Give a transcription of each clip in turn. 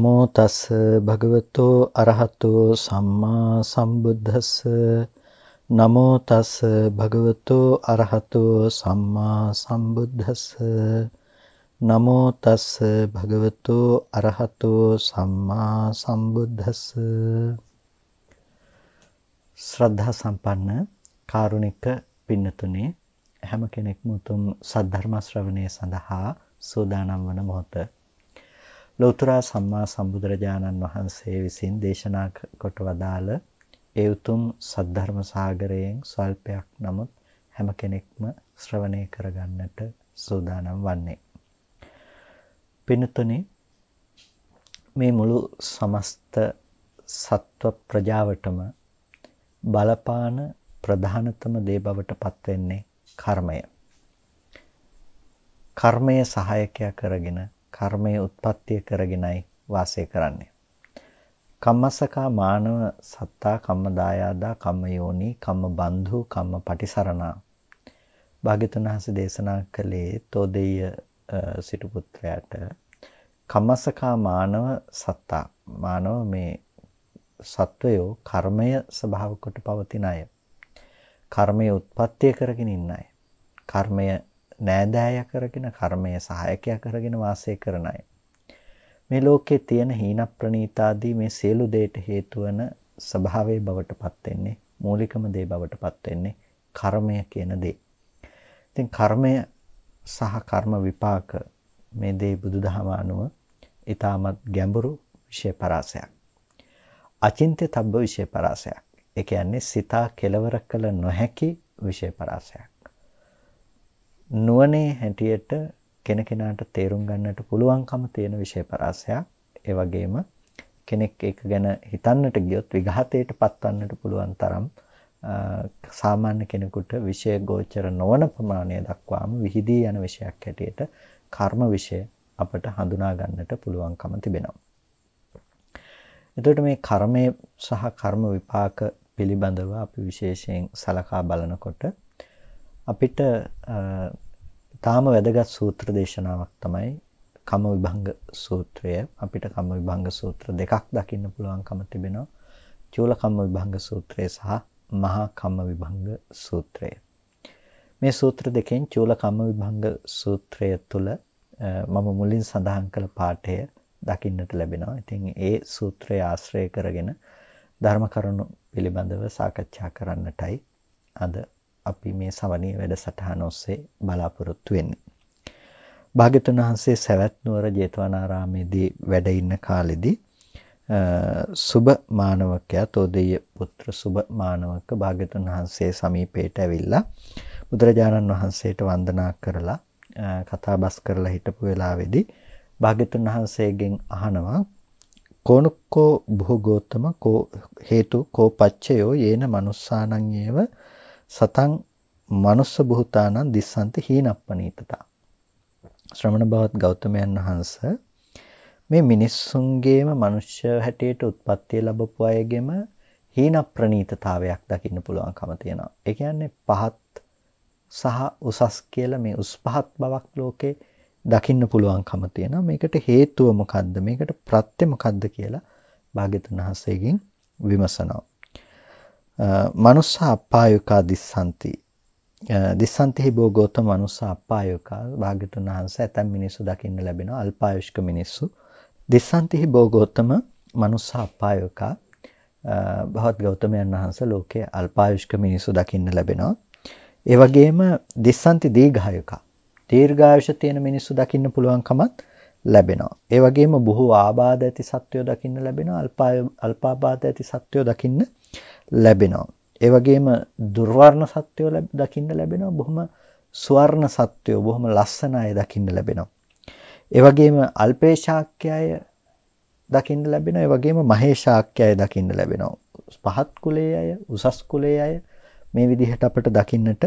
නමෝ තස් භගවතෝ අරහතෝ සම්මා සම්බුද්දස්ස නමෝ තස් භගවතෝ අරහතෝ සම්මා සම්බුද්දස්ස නමෝ තස් භගවතෝ අරහතෝ සම්මා සම්බුද්දස්ස ශ්‍රද්ධා සම්පන්න කාරුණික පින්නතුනේ හැම කෙනෙක්ම උතුම් සද්ධර්ම ශ්‍රවණය සඳහා සෝදානම් වන මොහොත ලෞතර සම්මා සම්බුදුරජාණන් වහන්සේ විසින් දේශනා කොට වදාළ ඒ උතුම් සද්ධර්ම සාගරයෙන් සල්පයක් නමුත් හැම කෙනෙක්ම ශ්‍රවණය කරගන්නට සූදානම් වන්නේ. පින්තුනේ මේ මුළු සමස්ත සත්ව ප්‍රජාවටම බලපාන ප්‍රධානතම දේ බවට පත් වෙන්නේ කර්මය. කර්මය සහායකයා කරගෙන කර්මයේ උත්පත්තිය කරගෙනයි වාසය කරන්නේ. කම්මස්සකා මානව සත්තා කම්මදායාදා කම්මයෝනි කම්මබන්ධු කම්මපටිසරණා. භාග්‍යතුන් වහන්සේ දේශනා කළේ තෝදෙය සිටු පුත්‍රයාට කම්මස්සකා මානව සත්තා මානව මේ සත්වයෝ කර්මය ස්වභාව කොට පවතින අය. කර්මය උත්පත්ති කරගෙන ඉන්න අය. කර්මය නෑදෑය කරගෙන කර්මය සහායකයා කරගෙන වාසය කරන අය. මේ ලෝකයේ තියෙන හීන ප්‍රනීතාදී මේ සියලු දේට හේතු වන ස්වභාවයේ බවටපත් වෙන්නේ මූලිකම දේ බවටපත් වෙන්නේ කර්මය කියන දේ. ඉතින් කර්මය සහ කර්ම විපාක මේ දේ බුදුදහම අනුව ඊටමත් ගැඹුරු විශේෂ පරාසයක්. අචින්ත්‍ය තබ්බ විශේෂ පරාසයක්. ඒ කියන්නේ සිතා කෙලවර කළ නොහැකි විශේෂ පරාසයක්. නුවණේ හැටියට කෙනකෙනාට තේරුම් ගන්නට පුළුවන්කම තියෙන විෂය පරාසයක්. ඒ වගේම කෙනෙක් ඒක ගැන හිතන්නට ගියොත් විඝාතයට පත්වන්නට පුළුවන් තරම් සාමාන්‍ය කෙනෙකුට විෂය ගෝචර නොවන ප්‍රමාණය දක්වාම විහිදී යන විෂයක් හැටියට කර්ම විෂය අපට හඳුනා ගන්නට පුළුවන්කම තිබෙනවා. එතකොට මේ කර්මය සහ කර්ම විපාක පිළිබඳව අපි විශේෂයෙන් සලකා බලනකොට අපිට තාම වැදගත් සූත්‍ර දේශනාවක් තමයි කම විභංග සූත්‍රය. අපිට කම විභංග සූත්‍ර දෙකක් දකින්න පුළුවන්කම තිබෙනවා. චූල කම්ම විභංග සූත්‍රය සහ මහා කම්ම විභංග සූත්‍රය. මේ සූත්‍ර දෙකෙන් චූල කම්ම විභංග සූත්‍රය තුල මම මුලින් සඳහන් කළ පාඩය දකින්නට ලැබෙනවා. ඉතින් ඒ සූත්‍රය ආශ්‍රය කරගෙන ධර්ම කරුණු පිළිබඳව සාකච්ඡා කරන්නටයි අද අපි මේ සවනී වැඩසටහන ඔස්සේ බලාපොරොත්තු වෙන්නේ. භාග්‍යතුන් වහන්සේ සවැත් නුවර ජේතවනාරාමේදී වැඩ ඉන්න කාලෙදී සුබ මානවකයා තෝදෙය පුත්‍ර සුබ මානවක භාග්‍යතුන් වහන්සේ සමීපයට ඇවිල්ලා බුදුරජාණන් වහන්සේට වන්දනා කරලා කතාබස් කරලා හිටපු වෙලාවේදී භාග්‍යතුන් වහන්සේගෙන් අහනවා කෝනුක්කෝ භෝගෝත්තම කෝ හේතු කෝ පච්චයෝ යේන manussානං ඒව සතං මනුස්ස බුතානං දිස්සන්ත හීනප්පනීතතා. ශ්‍රමණ බවත් ගෞතමයන් වහන්ස මේ මිනිස්සුන්ගේම මනුෂ්‍ය හැටියට උත්පත්තිය ලැබපු අයගෙම හීන ප්‍රනීතතාවයක් දකින්න පුළුවන්කම තියෙනවා. ඒ කියන්නේ පහත් සහ උසස් කියලා මේ උස් පහත් බවක් ලෝකේ දකින්න පුළුවන්කම තියෙනවා. මේකට හේතුව මොකද්ද? මේකට ප්‍රත්‍ය මොකද්ද කියලා භාග්‍යතුන් හසේගෙන් විමසනවා. මනුස්සා අප්පායකා දිස්සන්ති දිස්සන්තිහි බෝ ගෝතම මනුස්සා අප්පායකා භාග්‍යතුන් වහන්සේ ඇතැම් මිනිස්සු දකින්න ලැබෙන අල්පායුෂ්ක මිනිස්සු දිස්සන්තිහි බෝ ගෝතම මනුස්සා අප්පායකා බහත් ගෞතමයන් වහන්සේ ලෝකයේ අල්පායුෂ්ක මිනිස්සු දකින්න ලැබෙනවා ඒ වගේම දිස්සන්ති දීඝායකා දීර්ඝායුෂ තියෙන මිනිස්සු දකින්න පුළුවන්කමත් ලැබෙනවා. ඒ වගේම බොහෝ ආබාධ ඇති සත්වයෝ දකින්න ලැබෙනවා. අල්පාය අල්පාබාධ ඇති සත්වයෝ දකින්න ලැබෙනවා. ඒ වගේම දුර්වර්ණ සත්‍යය දකින්න ලැබෙනවා. බොහොම ස්වර්ණ සත්‍යය බොහොම ලස්සන අය දකින්න ලැබෙනවා. ඒ වගේම අල්පේශාක්‍යය දකින්න ලැබෙනවා. ඒ වගේම මහේශාක්‍යය දකින්න ලැබෙනවා. පහත් කුලයේ අය, උසස් කුලයේ අය මේ විදිහට අපට දකින්නට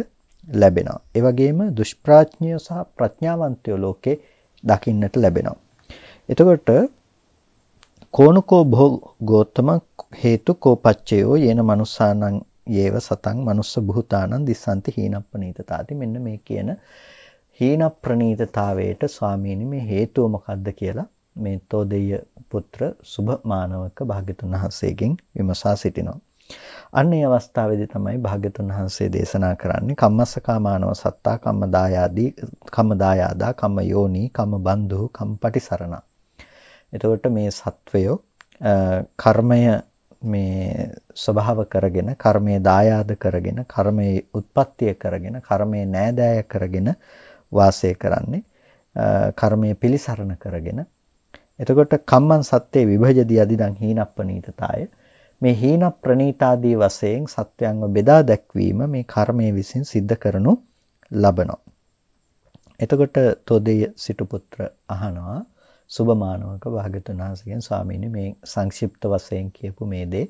ලැබෙනවා. ඒ වගේම දුෂ්ප්‍රඥයෝ සහ ප්‍රඥාවන්තයෝ ලෝකේ දකින්නට ලැබෙනවා. එතකොට කෝනුකෝ භෝ ගෝතම හේතු කෝපච්චයෝ යේන මනුස්සානං යේව සතං මනුස්ස භූතානං දිස්සන්ති හීනප්පනීතතාති මෙන්න මේ කියන හීනප්‍රනීතතාවයට ස්වාමීනි මේ හේතුව මොකද්ද කියලා මේ තෝදෙය පුත්‍ර සුභ මානවක භාග්‍යතුන් වහන්සේගෙන් විමසා සිටිනවා. අන්න ඒ අවස්ථාවේදී තමයි භාග්‍යතුන් වහන්සේ දේශනා කරන්නේ කම්මස්සකා මානව සත්තා කම්මදායාදී කම්මදායාදා කම්ම යෝනි කම්ම බන්ධු කම්පටි සරණා එතකොට මේ සත්වයෝ කර්මය මේ ස්වභාව කරගෙන කර්මයේ දායාද කරගෙන කර්මයේ උත්පත්තිය කරගෙන කර්මයේ නෑදෑය කරගෙන වාසය කරන්නේ කර්මයේ පිලිසරණ කරගෙන එතකොට කම්මන් සත්‍යේ විභජදී අදිදන් හීනප්පනීතතාය මේ හීන ප්‍රනීතාදී වශයෙන් සත්‍යයන්ව බෙදා දැක්වීම මේ කර්මයේ විසින් සිද්ධ කරනු ලබනවා එතකොට තොදේ සිටු පුත්‍ර අහනවා සුභමානවක භාගතුන් වහන්සේගෙන් ස්වාමීනි මේ සංක්ෂිප්ත වශයෙන් කියපු මේ දේ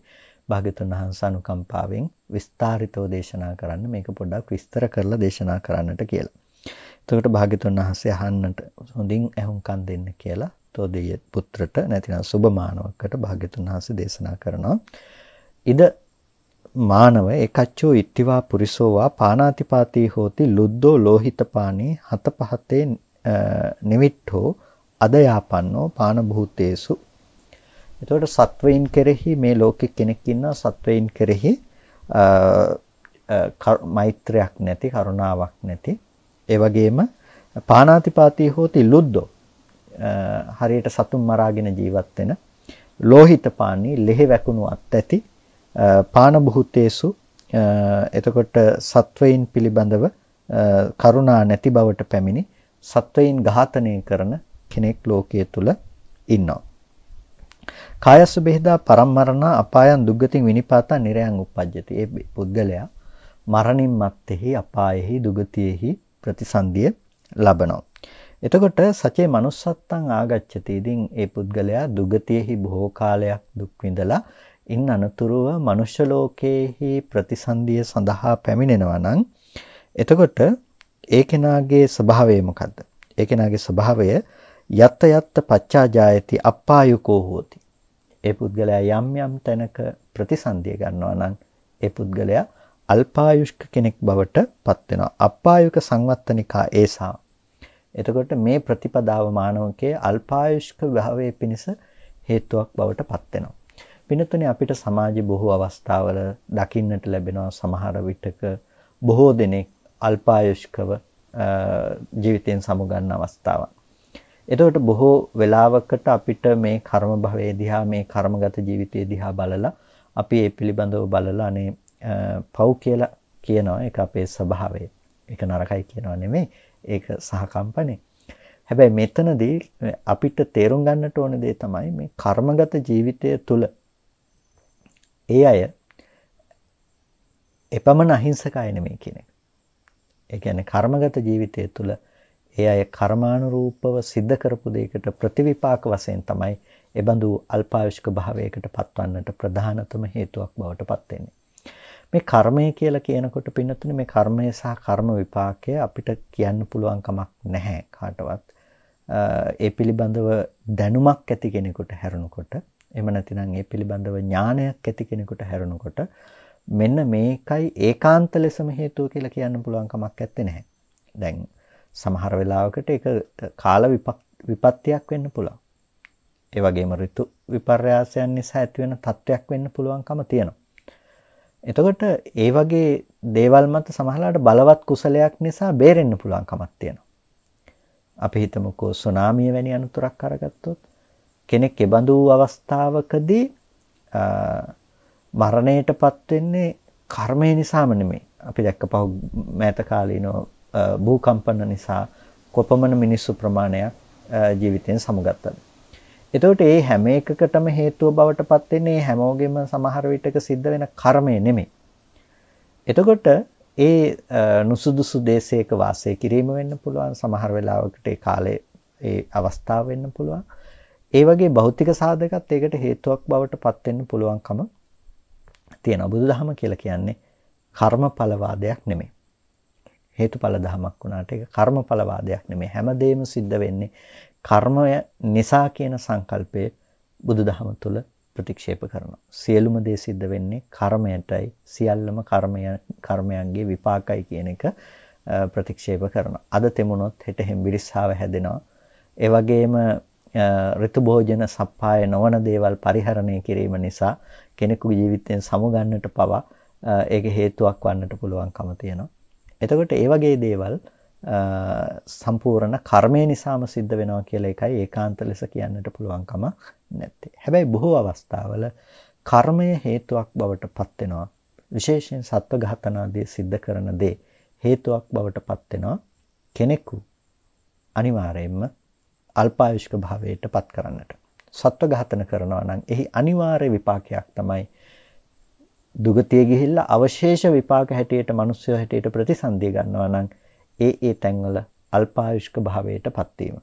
භාගතුන් වහන්සේ අනුකම්පාවෙන් විස්තරිතව දේශනා කරන්න මේක පොඩ්ඩක් විස්තර කරලා දේශනා කරන්නට කියලා. එතකොට භාගතුන් වහන්සේ අහන්නට හොඳින් ඇහුම්කන් දෙන්න කියලා තෝදේ පුත්‍රට නැතිනම් සුභමානවකට භාගතුන් වහන්සේ දේශනා කරනවා. ඉද මානව එකච්චෝ ඉට්ටිවා පුරිසෝවා පානාතිපාතී හෝති ලුද්දෝ ලෝහිත පානේ හත පහතේ නිමිට්ඨෝ අදයාපන්නෝ පාන භූතේසු එතකොට සත්වයින් කෙරෙහි මේ ලෝකෙ කෙනෙක් ඉන්නා සත්වයින් කෙරෙහි මෛත්‍රයක් නැති කරුණාවක් නැති ඒ වගේම පානාතිපාතී හෝති ලුද්දෝ හරියට සතුන් මරාගෙන ජීවත් වෙන ලෝහිත පානී ලෙහෙ වැකුණු අත් ඇති පාන බුහුතේසු එතකොට සත්වයින් පිළිබඳව කරුණා නැති බවට පැමිණි සත්වයින් ඝාතනය කරන කෙනෙක් ලෝකයේ තුල ඉන්නවා. කායස්ස බෙහෙදා පරම්මරණ අපායන් දුග්ගතින් විනිපාතා නිරයන් උපජ්ජති. ඒ පුද්ගලයා මරණින් මත්තේහි අපායෙහි දුගතියෙහි ප්‍රතිසන්දිය ලබනවා. එතකොට සචේ manussත්තං ආගච්ඡති. ඉතින් ඒ පුද්ගලයා දුගතියෙහි බොහෝ කාලයක් දුක් විඳලා ඉන් අනතුරුව මනුෂ්‍ය ලෝකයේහි ප්‍රතිසන්දිය සඳහා පැමිණෙනවා නම් එතකොට ඒ කෙනාගේ ස්වභාවය මොකද්ද? ඒ කෙනාගේ ස්වභාවය යත්ත යත්ත පච්චාජායති අප්පායුකෝ හෝති. ඒ පුද්ගලයා යම් යම් තැනක ප්‍රතිසන්දිය ගන්නවා නම් ඒ පුද්ගලයා අල්පායුෂ්ක කෙනෙක් බවට පත් වෙනවා. අප්පායුක සංවත්තනිකා ඒසා. එතකොට මේ ප්‍රතිපදාව මානවකයේ අල්පායුෂ්ක භාවයේ පිණිස හේතුවක් බවට පත් වෙනවා. පිනතුනේ අපිට සමාජයේ බොහෝ අවස්ථාවල දකින්නට ලැබෙනවා සමහර විටක බොහෝ දෙනෙක් අල්පායුෂ්කව ජීවිතයෙන් සමුගන්න අවස්ථාවක්. එතකොට බොහෝ වෙලාවකට අපිට මේ කර්ම භවයේ දිහා මේ කර්මගත ජීවිතයේ දිහා බලලා අපි ඒ පිළිබඳව බලලා අනේ පව් කියලා කියනවා ඒක අපේ ස්වභාවය. ඒක නරකයි කියනවා නෙමෙයි. ඒක සහකම්පනේ. හැබැයි මෙතනදී අපිට තේරුම් ගන්නට ඕන දේ තමයි මේ කර්මගත ජීවිතය තුළ ඒ අය එපමණ අහිංසකයි නෙමෙයි කියන එක. ඒ කියන්නේ කර්මගත ජීවිතය තුළ ඒ අය කර්මානුරූපව සිද්ධ කරපු දෙයකට ප්‍රතිවිපාක වශයෙන් තමයි එබඳු අල්පායුෂ්ක භාවයකට පත්වන්නට ප්‍රධානතම හේතුවක් බවට පත් වෙන්නේ. මේ කර්මය කියලා කියනකොට පින්නතුනේ මේ කර්මය සහ කර්ම විපාකය අපිට කියන්න පුළුවන් කමක් නැහැ කාටවත්. ඒ පිළිබඳව දැනුමක් ඇති කෙනෙකුට හැරුණකොට එහෙම නැතිනම් ඒ පිළිබඳව ඥානයක් ඇති කෙනෙකුට හැරුණකොට මෙන්න මේකයි ඒකාන්ත ලෙසම හේතුව කියලා කියන්න පුළුවන් කමක් නැත්තේ නැහැ. දැන් සමහර වෙලාවකට ඒක කාල විපත්තියක් වෙන්න පුළුවන්. ඒ වගේම ඍතු විපර්යාසයන් නිසා ඇතිවෙන තත්වයක් වෙන්න පුළුවන්කම තියෙනවා. එතකොට ඒ වගේ දේවල් මත සමහරලාට බලවත් කුසලයක් නිසා බේරෙන්න පුළුවන්කමක් තියෙනවා. අපි හිතමුකෝ සුනාමිය වැනි අනතුරක් අරගත්තොත් කෙනෙක් එබඳු අවස්ථාවකදී මරණයටපත් වෙන්නේ කර්මය නිසාම නෙමෙයි. අපි දැක්ක පහු මෑත කාලීනව භූකම්පන නිසා කොපමණ මිනිස්සු ප්‍රමාණයක් ජීවිතයෙන් සමුගත්තද. එතකොට ඒ හැම එකකටම හේතුව බවට පත් වෙන්නේ හැමෝගෙම සමහර විටක සිද්ධ වෙන කර්මය නෙමෙයි. එතකොට ඒ නුසුදුසු දේශයක වාසය කිරීම වෙන්න පුළුවන් සමහර වෙලාවකට ඒ කාලේ ඒ අවස්ථාව වෙන්න පුළුවන්. ඒ වගේ භෞතික සාධකත් ඒකට හේතුවක් බවට පත් වෙන්න පුළුවන්කම තියෙනවා. බුදුදහම කියලා කියන්නේ කර්මඵල වාදයක් නෙමෙයි. හේතුඵල ධමයක් වුණාට ඒක කර්මඵල වාදයක් නෙමෙයි හැමදේම සිද්ධ වෙන්නේ කර්මය නිසා කියන සංකල්පය බුදුදහම තුළ ප්‍රතික්ෂේප කරනවා සියලුම දේ සිද්ධ වෙන්නේ කර්මයටයි සියල්ලම කර්මය කර්මයන්ගේ විපාකයි කියන එක ප්‍රතික්ෂේප කරනවා අද තෙමුණොත් හෙට හෙම්බිරිස්සාව හැදෙනවා ඒ වගේම ඍතු භෝජන සප්පාය නොවන දේවල් පරිහරණය කිරීම නිසා කෙනෙකුගේ ජීවිතයෙන් සමුගන්නට පවා ඒක හේතුවක් වන්නට පුළුවන්කම තියෙනවා එතකොට ඒ වගේ දේවල් සම්පූර්ණ කර්මය නිසාම සිද්ධ වෙනවා කියලා එකයි ඒකාන්ත ලෙස කියන්නට පුළුවන්කම නැත්තේ. හැබැයි බොහෝ අවස්ථාවල කර්මය හේතුවක් බවට පත් වෙනවා. විශේෂයෙන් සත්ව ඝාතන ආදී සිද්ධ කරන දේ හේතුවක් බවට පත් වෙනවා. කෙනෙකු අනිවාර්යයෙන්ම අල්පායුෂ්ක භාවයට පත් කරන්නට. සත්ව ඝාතන කරනවා නම් එහි අනිවාර්ය විපාකයක් තමයි දුගතිය ගිහිල්ලා අවශේෂ විපාක හැටියට මිනිස්සු හැටියට ප්‍රතිසන්දිය ගන්නවා නම් ඒ ඒ තැන්වල අල්පායුෂ්ක භාවයටපත් වීම.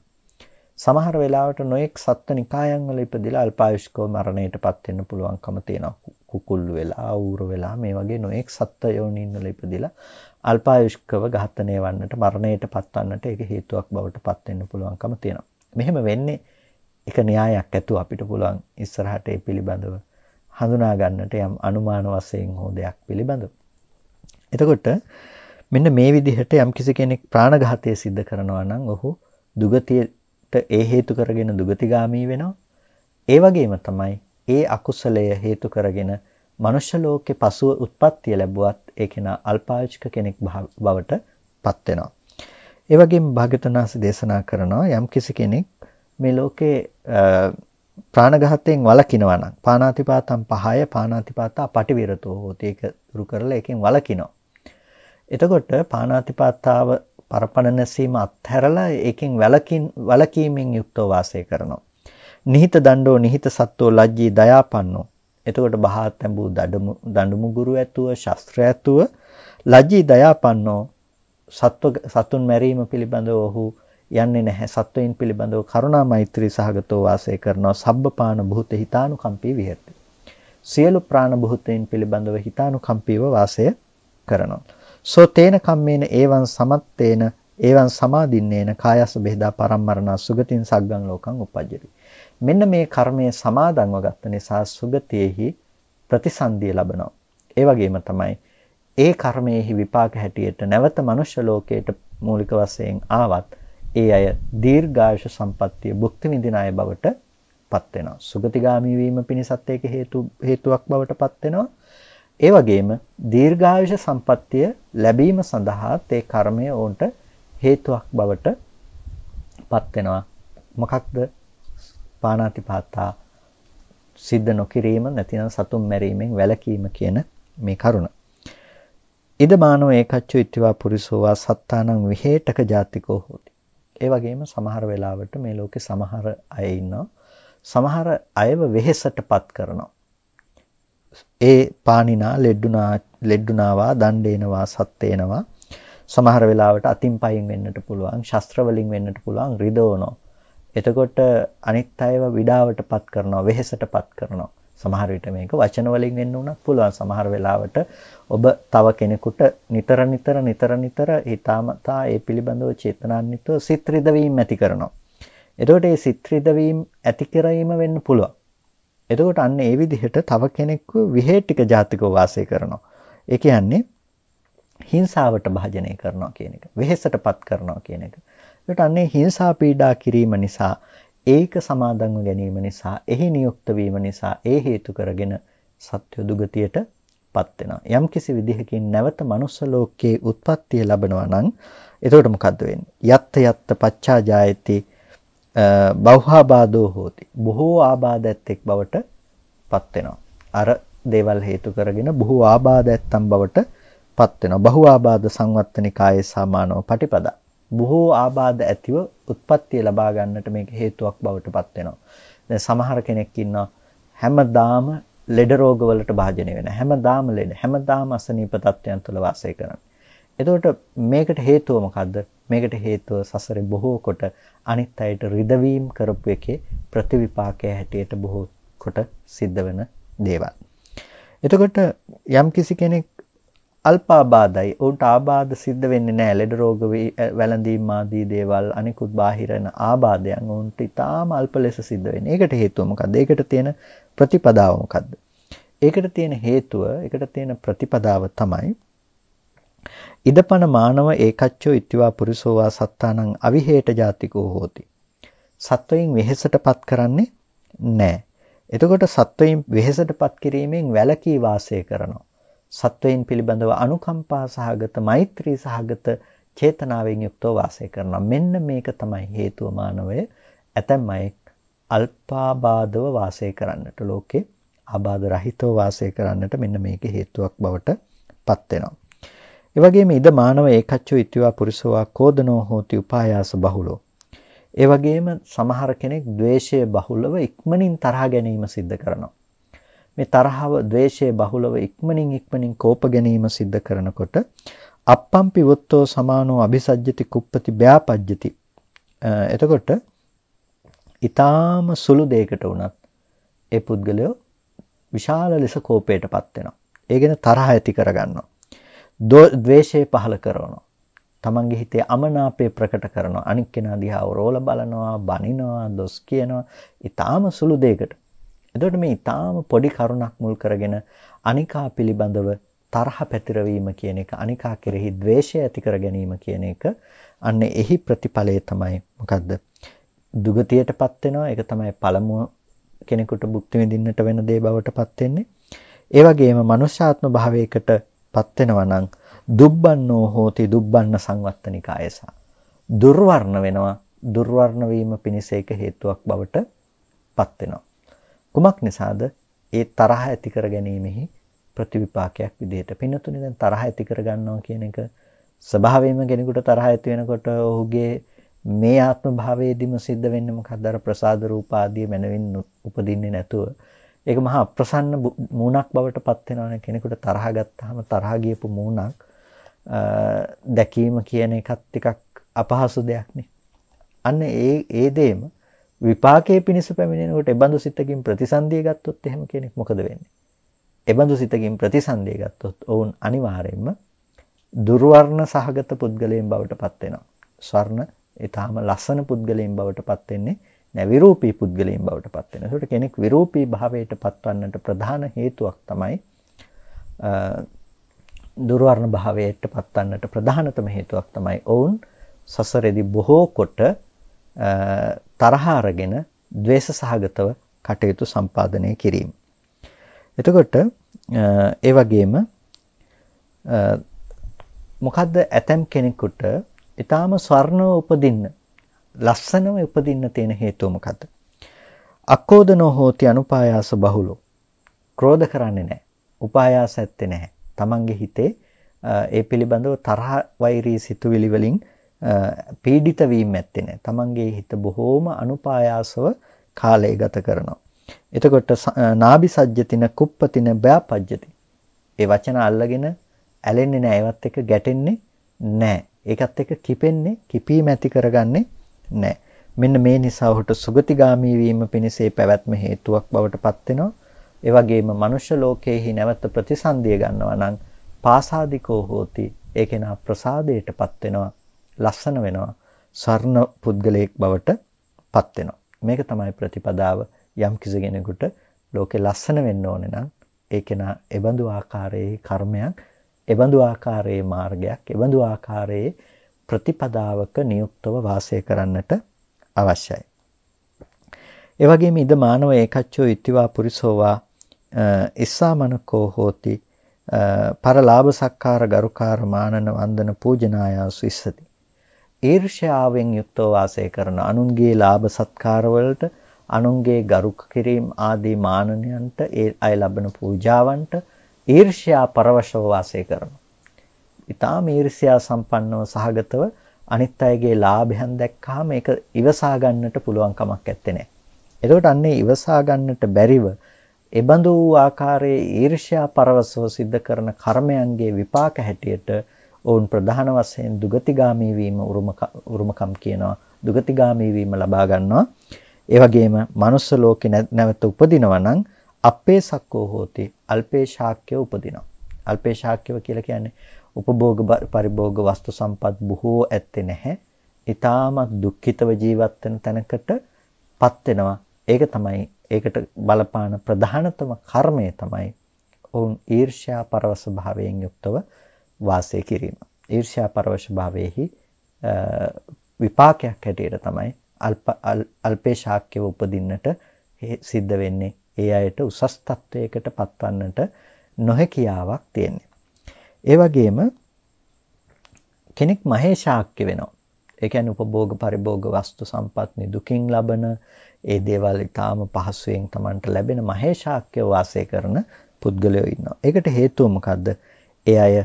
සමහර වෙලාවට නොඑක් සත්ත්ව නිකායන් වල ඉපදිලා අල්පායුෂ්කව මරණයටපත් වෙන්න පුළුවන්කම තියෙනවා. කුකුල්ලු වෙලා, ඌරු වෙලා මේ වගේ නොඑක් සත්ත්ව යෝනීන් වල ඉපදිලා අල්පායුෂ්කව ඝාතනය වන්නට, මරණයටපත් වන්නට ඒක හේතුවක් බවටපත් වෙන්න පුළුවන්කම තියෙනවා. මෙහෙම වෙන්නේ එක න්‍යායක් ඇතුව අපිට පුළුවන් ඉස්සරහට ඒ පිළිබඳව හඳුනා ගන්නට යම් අනුමාන වශයෙන් හෝ දෙයක් පිළිබඳව. එතකොට මෙන්න මේ විදිහට යම් කිසි කෙනෙක් ප්‍රාණඝාතය සිද්ධ කරනවා නම් ඔහු දුගතියට ඒ හේතු කරගෙන දුගතිගාමී වෙනවා. ඒ වගේම තමයි ඒ අකුසලය හේතු කරගෙන මනුෂ්‍ය ලෝකේ පසුව උත්පත්ති ලැබුවත් ඒ කෙනා අල්පායුෂික කෙනෙක් බවට පත් වෙනවා. ඒ වගේම භාග්‍යතුන් වහන්සේ දේශනා කරනවා යම් කිසි කෙනෙක් මේ ලෝකේ ප්‍රාණඝාතයෙන් වළකිනවා නම් පානාතිපාතම් පහය පානාතිපාතා පටිවිරතෝ හෝති ඒක දුරු කරලා ඒකෙන් වළකිනවා. එතකොට පානාතිපාතාව පරපණ නැසීම අත්හැරලා ඒකෙන් වළකින් වළකීමෙන් යුක්තව වාසය කරනවා. නිහිත දණ්ඩෝ නිහිත සත්වෝ ලජ්ජී දයාපන්නෝ. එතකොට බහාතැඹු දඩමු දඬුමු ගුරු ඇතුව ශාස්ත්‍ර ඇතුව ලජ්ජී දයාපන්නෝ සත්ව සතුන් මැරීම පිළිබඳව ඔහු යන්නේ නැහැ. සත්වයින් පිළිබඳව කරුණා මෛත්‍රී සහගතව වාසය කරනවා. සබ්බපාන භූත හිතානුකම්පී විහෙරති. සියලු ප්‍රාණ භූතයන් පිළිබඳව හිතානුකම්පීව වාසය කරනවා. සෝ තේන කම්මේන ඒවං සමත්තේන ඒවං සමාදින්නේන කායස බෙහෙදා පරම්මරණා සුගතින් සග්ගං ලෝකං උපජ්ජති. මෙන්න මේ කර්මය සමාදන්ව ගත්ත නිසා සුගතියෙහි ප්‍රතිසන්දිය ලබනවා. ඒ වගේම තමයි ඒ කර්මයේහි විපාක හැටියට නැවත මනුෂ්‍ය ලෝකයට මූලික වශයෙන් ආවත් ඒ අය දීර්ඝායුෂ සම්පත්තිය භුක්ති විඳින අය බවට පත් වෙනවා. සුගතිගාමී වීම පිණිසත් ඒක හේතු හේතුවක් බවට පත් වෙනවා. ඒ වගේම දීර්ඝායුෂ සම්පත්තිය ලැබීම සඳහා තේ කර්මය ඕන්ට හේතුවක් බවට පත් වෙනවා. මොකක්ද? පාණාතිපාතා සිද්ධ නොකිරීම නැතිනම් සතුන් මැරීමෙන් වැළකීම කියන මේ කරුණ. ඉද මානෝ ඒකච්චු ඉතිවා පුරිසෝවා සත්තානං විහෙටක ජාතිකෝ හෝති. ඒ වගේම සමහර වෙලාවට මේ ලෝකේ සමහර අය ඉන්නවා. සමහර අයව වෙහෙසටපත් කරනවා. ඒ පානිනා ලෙඩුනා ලෙඩුනාවා දණ්ඩේනවා සත්තේනවා. සමහර වෙලාවට අතින් පයින් වෙන්නට පුළුවන්, ශස්ත්‍ර වලින් වෙන්නට පුළුවන්, රිදවනවා. එතකොට අනිත් අයව විඩාවටපත් කරනවා, වෙහෙසටපත් කරනවා. සමහර විට මේක වචන වලින් වෙන්න උනත් පුළුවන් සමහර වෙලාවට ඔබ තව කෙනෙකුට නිතර නිතර නිතර නිතර හිතාමතා ඒ පිළිබඳව චේතනාන්විතව සිත් රිදවීම ඇති කරනවා. එතකොට ඒ සිත් රිදවීම ඇති කිරීම වෙන්න පුළුවන්. එතකොට අන්න ඒ විදිහට තව කෙනෙක්ව විහෙටික ජාතිකව වාසය කරනවා. ඒ කියන්නේ හිංසාවට භාජනය කරනවා කියන එක. වෙහෙසටපත් කරනවා කියන එක. ඒකට අන්නේ හිංසා පීඩා කිරීම නිසා ඒක සමාදන්ව ගැනීම නිසා එහි නියුක්ත වීම නිසා ඒ හේතු කරගෙන සත්‍ය දුගතියට පත් වෙනවා. යම්කිසි විදිහකින් නැවත manuss ලෝකයේ උත්පත්තිය ලැබනවා නම් එතකොට මොකද්ද වෙන්නේ? යත්ත යත්ත පච්චාජායති බෞහාබාධෝ හෝති. බොහෝ ආබාධත් එක් බවට පත් වෙනවා. අර දේවල් හේතු කරගෙන බොහෝ ආබාධ ඇත්තම් බවට පත් වෙනවා. බහුආබාධ සංවත්තනිකායේ සමානව පටිපදා. බොහෝ ආබාධ ඇතිව උත්පත්තිය ලබා ගන්නට මේක හේතුවක් බවට පත් වෙනවා. දැන් සමහර කෙනෙක් ඉන්නවා හැමදාම ලෙඩ රෝගවලට භාජනය වෙන. හැමදාම ලෙඩ, හැමදාම අසනීප තත්ත්වයන් තුළ වාසය කරන. එතකොට මේකට හේතුව මොකද්ද? මේකට හේතුව සසරේ බොහෝ කොට අනිත් අයට රිදවීම කරපු එකේ ප්‍රතිවිපාකයේ හැටියට බොහෝ කොට සිද්ධ වෙන දේවල්. එතකොට යම් කිසි කෙනෙක් අල්පාබාධයි. ඔවුන්ට ආබාධ සිද්ධ වෙන්නේ නැහැ. ලෙඩ රෝග වැළඳීම් ආදී දේවල් අනිකුත් බාහිරන ආබාධයන් ඔවුන්ට ඉතාම අල්ප ලෙස සිද්ධ වෙන්නේ. ඒකට හේතුව මොකද්ද? ඒකට තියෙන ප්‍රතිපදාව මොකද්ද? ඒකට තියෙන හේතුව, ඒකට තියෙන ප්‍රතිපදාව තමයි ඉදපන මානව ඒකච්චෝ ඉත්‍තිවා පුරිසෝවා සත්තානං අවිහෙට ජාතිකෝ හෝති. සත්වයින් වෙහෙසටපත් කරන්නේ නැහැ. එතකොට සත්වයින් වෙහෙසටපත් කිරීමෙන් වැළකී වාසය කරනවා. සත්වයින් පිළිබඳව අනුකම්පා සහගත මෛත්‍රී සහගත චේතනාවෙන් යුක්තව වාසය කරනවා. මෙන්න මේක තමයි හේතුව මානවය ඇතැම් අය අල්පාබාධව වාසය කරන්නට ලෝකේ ආබාධ රහිතව වාසය කරන්නට මෙන්න මේක හේතුවක් බවට පත් වෙනවා. ඒ වගේම ඉද මානව ඒකච්චෝ ඉතිවා පුරිසවා කෝදනෝ හෝති උපායාස බහුලෝ. ඒ වගේම සමහර කෙනෙක් द्वේෂය බහුලව ඉක්මනින් තරහ ගැනීම සිද්ධ කරනවා. මේ තරහව, ద్వේෂය බහුලව ඉක්මනින් ඉක්මනින් කෝප ගැනීම සිද්ධ කරනකොට අප්පම්පි වොත්තෝ සමානෝ අபிසජ්ජති කුප්පති බ්‍යාපජ්ජති. එතකොට ඊටාම සුළු දෙයකට වුණත් ඒ පුද්ගලයා විශාල ලෙස කෝපයටපත් වෙනවා. ඒ ගැන තරහ ඇති කරගන්නවා. ද්වේෂය පහල කරනවා. තමන්ගේ හිතේ අමනාපය ප්‍රකට කරනවා. අනික් කෙනා දිහා රෝල බලනවා, බනිනවා, දොස් කියනවා. ඊටාම සුළු දෙයකට. එතකොට මේ ඊටාම පොඩි කරුණක් මුල් කරගෙන අනිකා පිළිබඳව තරහ පැතිරවීම කියන එක අනිකා කෙරෙහි ද්වේෂය ඇති කර ගැනීම කියන එක අන්න එහි ප්‍රතිඵලය තමයි මොකද්ද දුගතියටපත් වෙනවා ඒක තමයි පළමුව කෙනෙකුට භුක්ති විඳින්නට වෙන දේ බවටපත් වෙන්නේ ඒ වගේම මනුෂ්‍යාත්ම භාවයකටපත් වෙනවා නම් දුබ්බන්නෝ හෝති දුබ්බන්න සංවත්තනිකායසා දුර්වර්ණ වෙනවා දුර්වර්ණ වීම පිණිස ඒක හේතුවක් බවට පත් වෙනවා කුමක් නිසාද? ඒ තරහ ඇති කර ගැනීමෙහි ප්‍රතිවිපාකයක් විදිහට. පින්නතුනේ දැන් තරහ ඇති කර ගන්නවා කියන එක ස්වභාවයෙන්ම කෙනෙකුට තරහ ඇති වෙනකොට ඔහුගේ මේ ආත්ම භාවයේදීම සිද්ධ වෙන්නේ මොකක්ද අර ප්‍රසාද රූප ආදී මනවින් උපදින්නේ නැතුව ඒක මහා අප්‍රසන්න මූණක් බවට පත් වෙනවනේ කෙනෙකුට තරහ ගත්තාම තරහ ගියපු මූණක් දැකීම කියන එකත් ටිකක් අපහසු දෙයක් නේ අන්න ඒ ඒ දෙයම විපාකයේ පිණිස පැමිණෙනකොට එබඳු සිතකින් ප්‍රතිසන්දිය ගත්තොත් එහෙම කෙනෙක් මොකද වෙන්නේ? එබඳු සිතකින් ප්‍රතිසන්දිය ගත්තොත් ඔවුන් අනිවාර්යයෙන්ම දුර්වර්ණ සහගත පුද්ගලයන් බවට පත් වෙනවා. ස්වර්ණ ඊටාම ලස්සන පුද්ගලයන් බවට පත් වෙන්නේ නැ විරූපී පුද්ගලයන් බවට පත් වෙනවා. ඒකට කෙනෙක් විරූපී භාවයට පත්වන්නට ප්‍රධාන හේතුවක් තමයි දුර්වර්ණ භාවයට පත්වන්නට ප්‍රධානතම හේතුවක් තමයි ඔවුන් සසරෙදි බොහෝ කොට තරහ අරගෙන द्वේෂ සහගතව කටයුතු සම්පාදනය කිරීම. එතකොට ඒ වගේම මොකද්ද ඇතම් කෙනෙකුට ඊටාම ස්වර්ණව උපදින්න ලස්සනව උපදින්න තියෙන හේතුව මොකද්ද? අක්කෝදනෝ හෝති අනුපායාස බහුලෝ. ක්‍රෝධ කරන්නේ නැහැ. උපායාස ඇත්තේ නැහැ. Tamange හිතේ ඒ පිළිබඳව තරහ වෛරී සිතුවිලි වලින් පීඩිත වීම ඇත්තේ නැහැ. Tamange හිත බොහෝම අනුපායාසව කාලය ගත කරනවා. එතකොට නාභි සජ්ජතින කුප්පතින බයපජ්ජති. ඒ වචන අල්ලගෙන ඇලෙන්නේ නැහැ. ඒවත් එක්ක ගැටෙන්නේ නැහැ. ඒකත් එක්ක කිපෙන්නේ, කිපීම ඇති කරගන්නේ නැහැ. මෙන්න මේ නිසා ඔහුට සුගතිගාමී වීම පිණිස පැවැත්ම හේතුවක් බවට පත් වෙනවා. ඒ වගේම මනුෂ්‍ය ලෝකයේහි නැවත ප්‍රතිසන්දිය ගන්නවා නම් පාසාදිකෝ හෝති. ඒ කෙනා ප්‍රසාදයටපත් වෙනවා. ලස්සන වෙනවා. සර්ණ පුද්ගලයෙක් බවට පත් වෙනවා. මේක තමයි ප්‍රතිපදාව යම් කිසි කෙනෙකුට ලෝකේ ලස්සන වෙන්න ඕනේ නම් ඒ කෙනා එබඳු ආකාරයේ කර්මයක්, එබඳු ආකාරයේ මාර්ගයක්, එබඳු ආකාරයේ ප්‍රතිපදාවක නියුක්තව වාසය කරන්නට අවශ්‍යයි. ඒ වගේම ඉද මානව ඒකච්චෝ ඉතිවා පුරිසෝවා ඉස්සාමනකෝ හෝති පරලාභ සක්කාර ගරුකාර මානන වන්දන පූජනායාසු ඉස්සති. ඊර්ෂ්‍යාවෙන් යුක්තව වාසය කරන අනුන්ගේ ලාභ සත්කාරවලට අනුන්ගේ ගරු කිරීම ආදී මානනයන්ට ඒ අය ලබන පූජාවන්ට ඊර්ෂ්‍යා පරවශව වාසය කරන. ඊටාම ඊර්ෂ්‍යා සම්පන්නව සහගතව අනිත් අයගේ ලාභයන් දැක්කහම ඒක ඉවසා ගන්නට පුළුවන් කමක් නැත්තේ නෑ. එතකොට අන්නේ ඉවසා ගන්නට බැරිව එබඳු ආකාරයේ ඊර්ෂ්‍යා පරවශව සිද්ධ කරන කර්මයන්ගේ විපාක හැටියට ඔවුන් ප්‍රධාන වශයෙන් දුගතිගාමී වීම උරුමකම් කියනවා. දුගතිගාමී වීම ලබා ගන්නවා. ඒ වගේම manuss ලෝකේ නැවත උපදිනවා නම් අපේ සක්කෝ හෝති අල්පේ ශාක්‍ය උපදිනවා. අල්පේ ශාක්‍යව කියලා කියන්නේ උපභෝග පරිභෝග වස්තු සම්පත් බොහෝ ඇත්තේ නැහැ. ඊටමත් දුක්ඛිතව ජීවත් වෙන තැනකට පත් වෙනවා. ඒක තමයි ඒකට බලපාන ප්‍රධානතම කර්මය තමයි ඔවුන් ඊර්ෂ්‍යා පරවස භාවයෙන් යුක්තව වාසය කිරීම. ඊර්ෂ්‍යා පරවශ භාවයේහි විපාකයක් හැටියට තමයි අල්පේ ශාක්‍යව උපදින්නට සිද්ධ වෙන්නේ. ඒ අයට උසස් තත්වයකට පත්වන්නට නොහැකියාවක් තියෙන්නේ. ඒ වගේම කෙනෙක් මහේශාක්‍ය වෙනවා. ඒ කියන්නේ උපභෝග පරිභෝග වස්තු සම්පත් දුකින් ලබන ඒ දේවල් ඊටාම පහසුවෙන් Tamanට ලැබෙන මහේශාක්‍ය වාසය කරන පුද්ගලයෝ ඉන්නවා. ඒකට හේතුව මොකද්ද? ඒ අය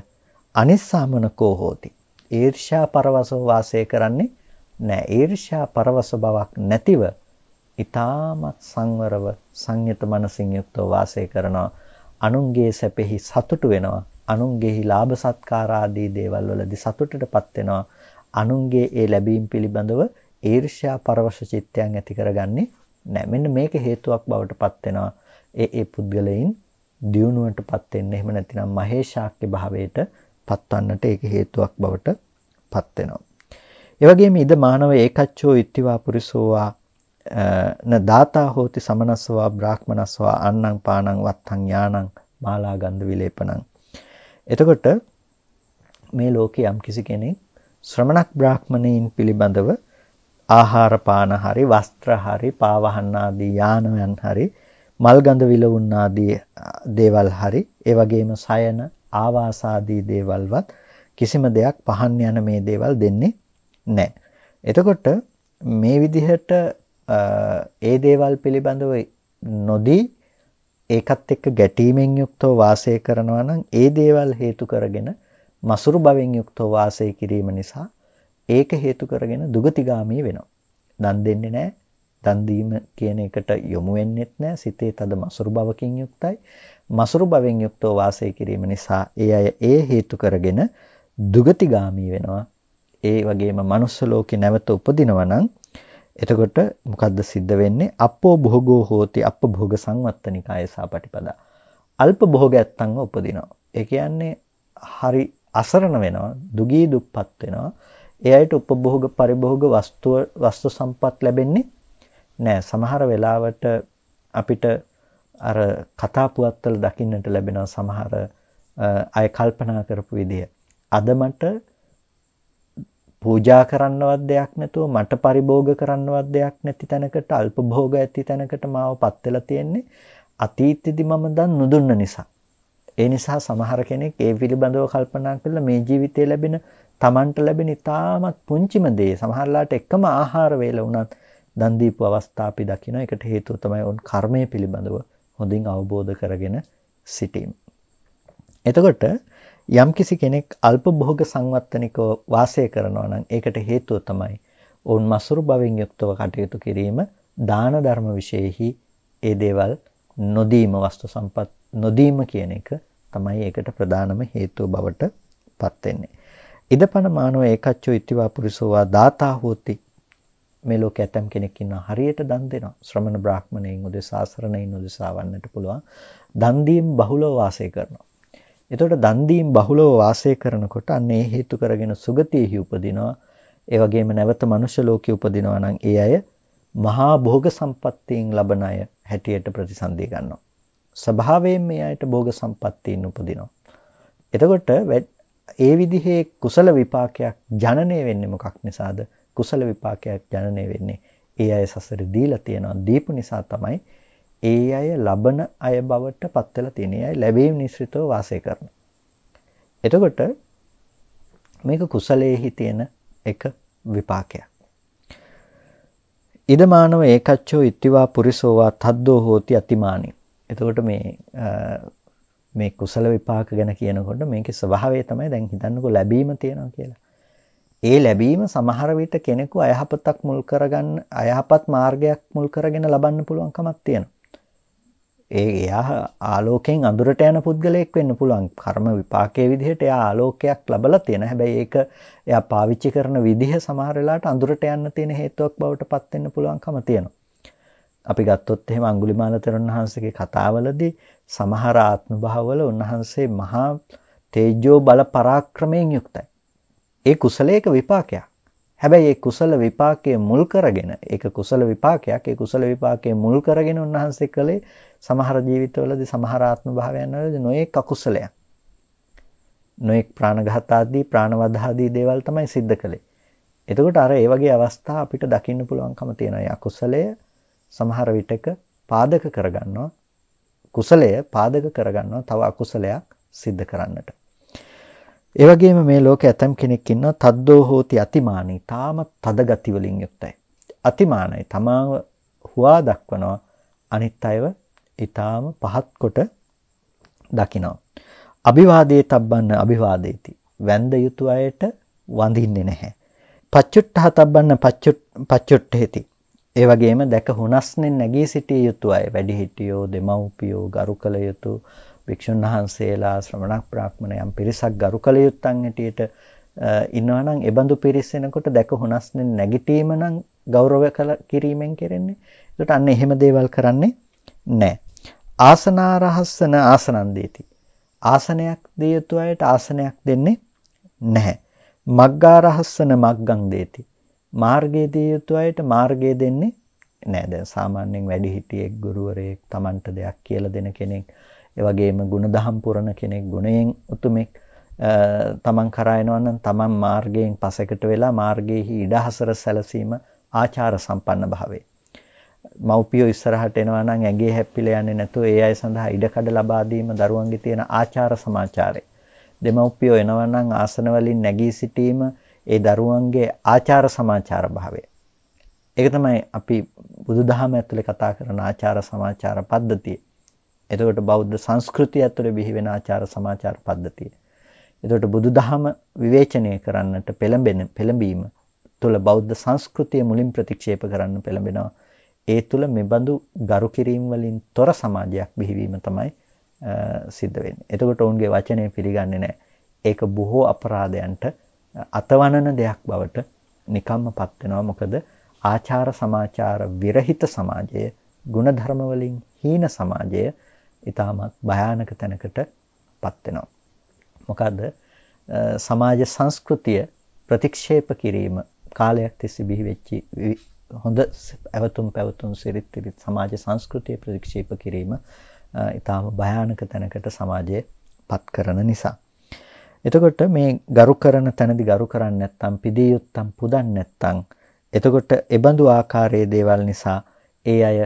අනිස්සාමනකෝ හෝති. ඊර්ෂ්‍යා පරවසෝ වාසය කරන්නේ නැහැ. ඊර්ෂ්‍යා පරවස බවක් නැතිව ඊ타මත් සංවරව සංයත මනසින් යුක්තව වාසය කරනවා. අනුන්ගේ සැපෙහි සතුටු වෙනවා. අනුන්ගේහි ලාභ සත්කාර ආදී දේවල් වලදී සතුටටපත් වෙනවා. අනුන්ගේ ඒ ලැබීම් පිළිබඳව ඊර්ෂ්‍යා පරවශ චිත්තයන් ඇති කරගන්නේ නැහැ. මෙන්න මේක හේතුවක් බවටපත් වෙනවා. ඒ ඒ පුද්ගලයන් දියුණුවටපත් වෙන්න එහෙම නැතිනම් මහේශාක්‍ය භාවයට පත්වන්නට ඒක හේතුවක් බවට පත් වෙනවා. ඒ වගේම ඉද මානව ඒකච්චෝ ඉත්තිවා පුරිසෝවා න දාතා හෝති සමනස්සවා බ්‍රාහ්මනස්සවා අන්නං පානං වත්තං ඥානං මාලා ගන්ධ විලේපණං. එතකොට මේ ලෝකේ යම්කිසි කෙනෙක් ශ්‍රමණක් බ්‍රාහ්මණයින් පිළිබඳව ආහාර පාන හරි වස්ත්‍ර හරි පාවහන් ආදී යානයන් හරි මල් ගඳ විලවුන් ආදී දේවල් හරි ඒ වගේම සයන ආවාසාදී දේවල්වත් කිසිම දෙයක් පහන් යන මේ දේවල් දෙන්නේ නැහැ. එතකොට මේ විදිහට ඒ දේවල් පිළිබඳව නොදී ඒකත් එක්ක ගැටීමෙන් යුක්තව වාසය කරනවා නම් ඒ දේවල් හේතු කරගෙන මසුරු භවෙන් යුක්තව වාසය කිරීම නිසා ඒක හේතු කරගෙන දුගතිගාමී වෙනවා. දන් දෙන්නේ නැහැ. දන් දීම කියන එකට යොමු වෙන්නෙත් නැහැ. සිතේ තද මසුරු භවකින් යුක්තයි. මසුරු භවෙන් යුක්තව වාසය කිරීම නිසා ඒ අය ඒ හේතු කරගෙන දුගතිගාමී වෙනවා. ඒ වගේම manuss ලෝකේ නැවත උපදිනවා නම් එතකොට මොකද්ද සිද්ධ වෙන්නේ? අපෝ භෝගෝ හෝති අප්ප භෝග සංවත්තනිකාය සාපටිපදා. අල්ප භෝග ඇත්තන්ව උපදිනවා. ඒ කියන්නේ හරි අසරණ වෙනවා, දුගී දුප්පත් වෙනවා. ඒ අයට උපභෝග පරිභෝග වස්තුව වස්තු සම්පත් ලැබෙන්නේ නෑ. සමහර වෙලාවට අපිට අර කතා පුවත්වල දකින්නට ලැබෙන සමහර අය කල්පනා කරපු විදිය. අද මට පූජා කරන්නවත් දෙයක් නැතුව මට පරිභෝග කරන්නවත් දෙයක් නැති තැනකට අල්ප භෝග ඇති තැනකට මාව පත් වෙලා තියෙන්නේ අතීතෙදි මම දැන් නුදුන්න නිසා. ඒ නිසා සමහර කෙනෙක් ඒ පිළිබඳව කල්පනා කරලා මේ ජීවිතේ ලැබෙන Tamanට ලැබෙන ඉතාමත් පුංචිම දේ සමහරලාට එකම ආහාර වේල වුණත් දන් දීපු අවස්ථා අපි දකිනවා. ඒකට හේතුව තමයි උන් කර්මය පිළිබඳව හොඳින් අවබෝධ කරගෙන සිටීම. එතකොට යම් කිසි කෙනෙක් අල්ප භෝග සංවත්තනික වාසය කරනවා නම් ඒකට හේතුව තමයි ඔවුන් මසුරු භවෙන් යුක්තව කටයුතු කිරීම දාන ධර්ම විශේෂෙහි ඒ දේවල් නොදීම වස්තු සම්පත් නොදීම කියන එක තමයි ඒකට ප්‍රධානම හේතුව බවට පත් වෙන්නේ. ඉදපන මානව ඒකච්චෝ ඉතිවා පුරිසෝවා දාතා හෝති මේ ලෝකේ ඇතම් කෙනෙක් ඉන්නවා හරියට දන් දෙනවා. ශ්‍රමණ බ්‍රාහ්මණයින් උදෙසා සරණයින් උදෙසා වන්නට පුළුවන්. දන් දීම් බහුලව වාසය කරනවා. එතකොට දන් දීම් බහුලව වාසය කරනකොට අන්න ඒ හේතු කරගෙන සුගතියෙහි උපදිනවා. ඒ වගේම නැවත මනුෂ්‍ය ලෝකයේ උපදිනවා නම් ඒ අය මහා භෝග සම්පත්තීන් ලබන අය හැටියට ප්‍රතිසන්දී ගන්නවා. ස්වභාවයෙන් මේ අයට භෝග සම්පත්තීන් උපදිනවා. එතකොට ඒ විදිහේ කුසල විපාකයක් ජනනය වෙන්නේ මොකක් නිසාද? කුසල විපාකයක් ජනනය වෙන්නේ. ඒ අය සසර දීලා තියෙනවා. දීපු නිසා තමයි ඒ අය ලබන අය බවට පත් වෙලා තියෙන. ඒ අය ලැබීම් නිස්ෘතව වාසය කරන. එතකොට මේක කුසලයේහි තියෙන එක විපාකයක්. ඉදමානව ඒකච්චෝ ඉත්තිවා පුරිසෝවා තද්දෝ හෝති අතිමානි. එතකොට මේ මේ කුසල විපාක ගැන කියනකොට මේකේ ස්වභාවය තමයි දැන් හිතන්නකෝ ලැබීම තියනවා කියලා. ඒ ලැබීම සමහර විට කෙනෙකු අයහපතක් මුල් කරගන්න අයහපත් මාර්ගයක් මුල් කරගෙන ලබන්න පුළුවන්කමක් තියෙනවා. ඒ එයා ආලෝකයෙන් අඳුරට යන පුද්ගලයෙක් වෙන්න පුළුවන්. කර්ම විපාකයේ විදිහට එයා ආලෝකයක් ලබලා තියෙන. හැබැයි ඒක එයා පාවිච්චි කරන විදිහ සමහර වෙලාවට අඳුරට යන්න තියෙන හේතුවක් බවට පත් වෙන්න පුළුවන්කම තියෙනවා. අපි ගත්තොත් එහෙම අඟුලිමාල තෙරුන් වහන්සේගේ කතාවලදී සමහර ආත්ම භාවවල උන්වහන්සේ මහා තේජෝ බල පරාක්‍රමයෙන් යුක්තයි. ඒ කුසලයක විපාකයක්. හැබැයි ඒ කුසල විපාකයේ මුල් කරගෙන ඒක කුසල විපාකයක්. ඒ කුසල විපාකයේ මුල් කරගෙන උන්වහන්සේ කළේ සමහර ජීවිතවලදී සමහර ආත්ම භාවයන් වලදී නොඑක් අකුසලයක්. නොඑක් ප්‍රාණඝාත ආදී ප්‍රාණවධ ආදී දේවල් තමයි සිද්ධ කළේ. එතකොට අර ඒ වගේ අවස්ථා අපිට දකින්න පුළුවන්කම තියෙනවා. ඒ අකුසලය සමහර විටක පාදක කරගන්නවා. කුසලය පාදක කරගන්නවා තව අකුසලයක් සිද්ධ කරන්නට. ඒ වගේම මේ ලෝකේ ඇතම් කෙනෙක් ඉන්නවා තද්දෝ හෝති අතිමානී. තාම තද ගති වලින් යුක්තයි. අතිමානයි. තමාව හුවා දක්වනවා අනිත් අයව ඊටාම පහත් කොට දකිනවා. අභිවාදයේ තබ්බන්න අභිවාදේති. වැඳ යුතු අයට වඳින්නේ නැහැ. පච්චුට්ඨහ තබ්බන්න පච්චුට්ඨේති. ඒ වගේම දැක හුනස්නේ නැගී සිටිය යුතු අය වැඩිහිටියෝ දෙමව්පියෝ ගරු කළ යුතු භික්ෂුන් වහන්සේලා ශ්‍රමණක් බ්‍රාහ්මණයන් පිරිසක් ගරු කළ යුත්තන් හැටියට ඉන්නවා නම් ඒබඳු පිරිස එනකොට දැක හොනස්නේ නැගිටීම නම් ගෞරව කළ කිරීමෙන් කෙරෙන්නේ. ඒකට අන්න එහෙම දේවල් කරන්නේ නැහැ. ආසනාරහස්සන ආසනන් දීති. ආසනයක් දිය යුතු අයට ආසනයක් දෙන්නේ නැහැ. මග්ගාරහස්සන මග්ගං දීති. මාර්ගයේ දිය යුතු අයට මාර්ගය දෙන්නේ නැහැ. දැන් සාමාන්‍යයෙන් වැඩිහිටියෙක් ගුරුවරයෙක් Tamanට දෙයක් කියලා දෙන කෙනෙක් ඒ වගේම ಗುಣධම් පුරන කෙනෙක්, ගුණයෙන් උතුමෙක් තමන් කරා යනවා තමන් මාර්ගයෙන් පසෙකට වෙලා මාර්ගයේහි ඉඩහසර සැලසීම ආචාර සම්පන්න භාවයේ මව්පියෝ ඉස්සරහට එනවා නම් ඇඟේ හැප්පිලා යන්නේ නැතුව ඒ අය සඳහා ඉඩකඩ ලබා දීම දරුවන්ගේ තියෙන ආචාර සමාචාරය. දෙමව්පියෝ එනවා නම් ආසන වලින් නැගී සිටීම ඒ දරුවන්ගේ ආචාර සමාචාර භාවය. ඒක තමයි අපි බුදුදහම ඇතුලේ කතා කරන ආචාර සමාචාර පද්ධතිය. එතකොට බෞද්ධ සංස්කෘතිය ඇතුළේ බිහි වෙන ආචාර සමාචාර පද්ධතිය. එතකොට බුදුදහම විවේචනය කරන්නට පෙළඹෙන පෙළඹීම තුළ බෞද්ධ සංස්කෘතිය මුලින් ප්‍රතික්ෂේප කරන්න පෙළඹෙනවා. ඒ තුළ මෙබඳු ගරු කිරීම් වලින් තොර සමාජයක් බිහිවීම තමයි සිද්ධ වෙන්නේ. එතකොට ඔවුන්ගේ වචනය පිළිගන්නේ නැහැ. ඒක බොහෝ අපරාධයන්ට අතවනන දෙයක් බවට නිකම්ම පත් වෙනවා. මොකද ආචාර සමාචාර විරහිත සමාජය, ಗುಣධර්ම වලින් හීන සමාජය ඉතාමත් භයානක තැනකට පත්වෙනවා. මොකක්ද සමාජ සංස්කෘතිය ප්‍රතික්ෂේප කිරීම කාලයක් තිස්සේ බිහි වෙච්චි හොඳ ඇවතුම් පැවතුම් සිරිත් තිරිත් සමාජ සංස්කෘතිය ප්‍රතික්ෂේප කිරීම ඉතාම භයානක තැනකට සමාජය පත් කරන නිසා. එතකොට මේ ගරු කරන තැනදි ගරු කරන්න නැත්නම් පිදී යුත්තම් පුදන්න නැත්නම් එතකොට එබඳු ආකාරයේ දේවල් නිසා ඒ අය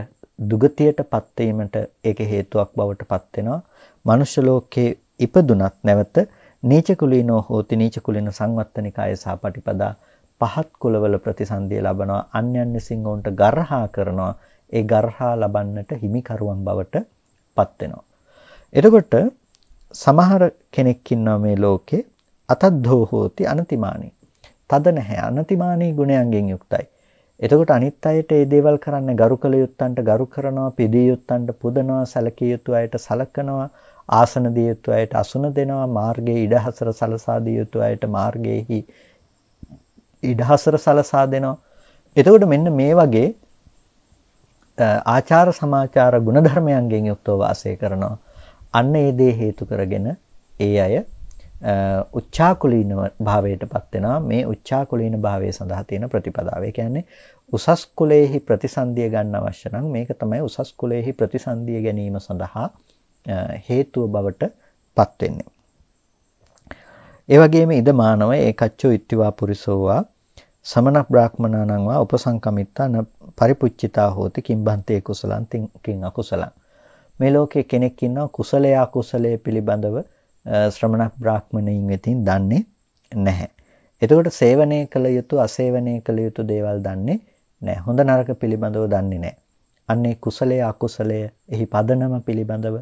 දුගතියටපත් වීමට ඒක හේතුවක් බවට පත් වෙනවා. මනුෂ්‍ය ලෝකයේ ඉපදුනත් නැවත නීච කුලිනෝ හෝති නීච කුලින සංවත්තනිකාය සහ පටිපදා පහත් කුලවල ප්‍රතිසන්දිය ලබනවා. අන්‍යයන් විසින් ඔවුන්ට ගර්හා කරනවා. ඒ ගර්හා ලබන්නට හිමිකරුවන් බවට පත් වෙනවා. එතකොට සමහර කෙනෙක් ඉන්නවා මේ ලෝකේ අතද්දෝ හෝති අනතිමානී. තද නැහැ අනතිමානී ගුණයන්ගෙන් යුක්තයි. එතකොට අනිත් අයට මේ දේවල් කරන්න ගරු කළ යුත්තන්ට ගරු කරනවා, පිළිය යුත්තන්ට පුදනවා, සැලකිය යුතු අයට සලකනවා, ආසන දිය යුතු අයට අසුන දෙනවා, මාර්ගයේ ඉඩහසර සලසා දිය යුතු අයට මාර්ගයේහි ඉඩහසර සලසා දෙනවා. එතකොට මෙන්න මේ වගේ ආචාර සමාචාර ගුණධර්මයන්ගෙන් යුක්තව වාසය කරනවා. අන්න ඒ දේ හේතු කරගෙන ඒ අය උච්චාකුලීන භාවයටපත් වෙනවා මේ උච්චාකුලීන භාවය සඳහා තියෙන ප්‍රතිපදාව. ඒ කියන්නේ උසස් කුලයේහි ප්‍රතිසන්දිය ගන්න අවශ්‍ය නම් මේක තමයි උසස් කුලයේහි ප්‍රතිසන්දිය ගැනීම සඳහා හේතුව බවට පත් වෙන්නේ. ඒ වගේම ඉද මානව ඒකච්චෝ ඉත්තිවා පුරිසෝවා සමන බ්‍රාහ්මණානංවා උපසංකමිත්තා න පරිපුච්චිතා හෝති කිම්බන්තේ කුසලං තින් අකුසලං. මේ ලෝකේ කෙනෙක් ඉන්නවා කුසලයේ අකුසලයේ පිළිබඳව ශ්‍රමණ බ්‍රාහ්මණයින් වෙතින් දන්නේ නැහැ. එතකොට සේවනය කළ යුතු අසේවනය කළ යුතු දේවල් දන්නේ නැහැ. හොඳ නරක පිළිබඳව දන්නේ නැහැ. අන්නේ කුසලයේ අකුසලයේ එහි පදනම පිළිබඳව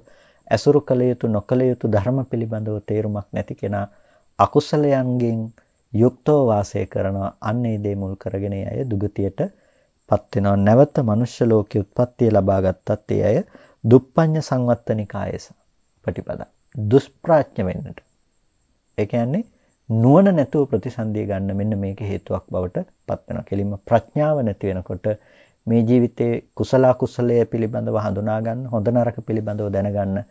ඇසුරු කළ යුතු නොකළ යුතු ධර්ම පිළිබඳව තේරුමක් නැති කෙනා අකුසලයන්ගෙන් යුක්තව වාසය කරනවා. අන්නේ දේ මුල් කරගෙන අය දුගතියට පත් වෙනවා. නැවත මනුෂ්‍ය ලෝකයේ උත්පත්ති ලබා ගත්තත් ඒ අය දුප්පඤ්ඤ සංවත්තනිකායස ප්‍රතිපදා දුෂ්ප්‍රාඥ වෙන්නට. ඒ කියන්නේ නුවණ නැතුව ප්‍රතිසන්දිය ගන්න මෙන්න මේක හේතුවක් බවට පත් වෙනවා. කෙලින්ම ප්‍රඥාව නැති වෙනකොට මේ ජීවිතයේ කුසල අකුසලයේ පිළිබඳව හඳුනා ගන්න, හොඳ නරක පිළිබඳව දැනගන්න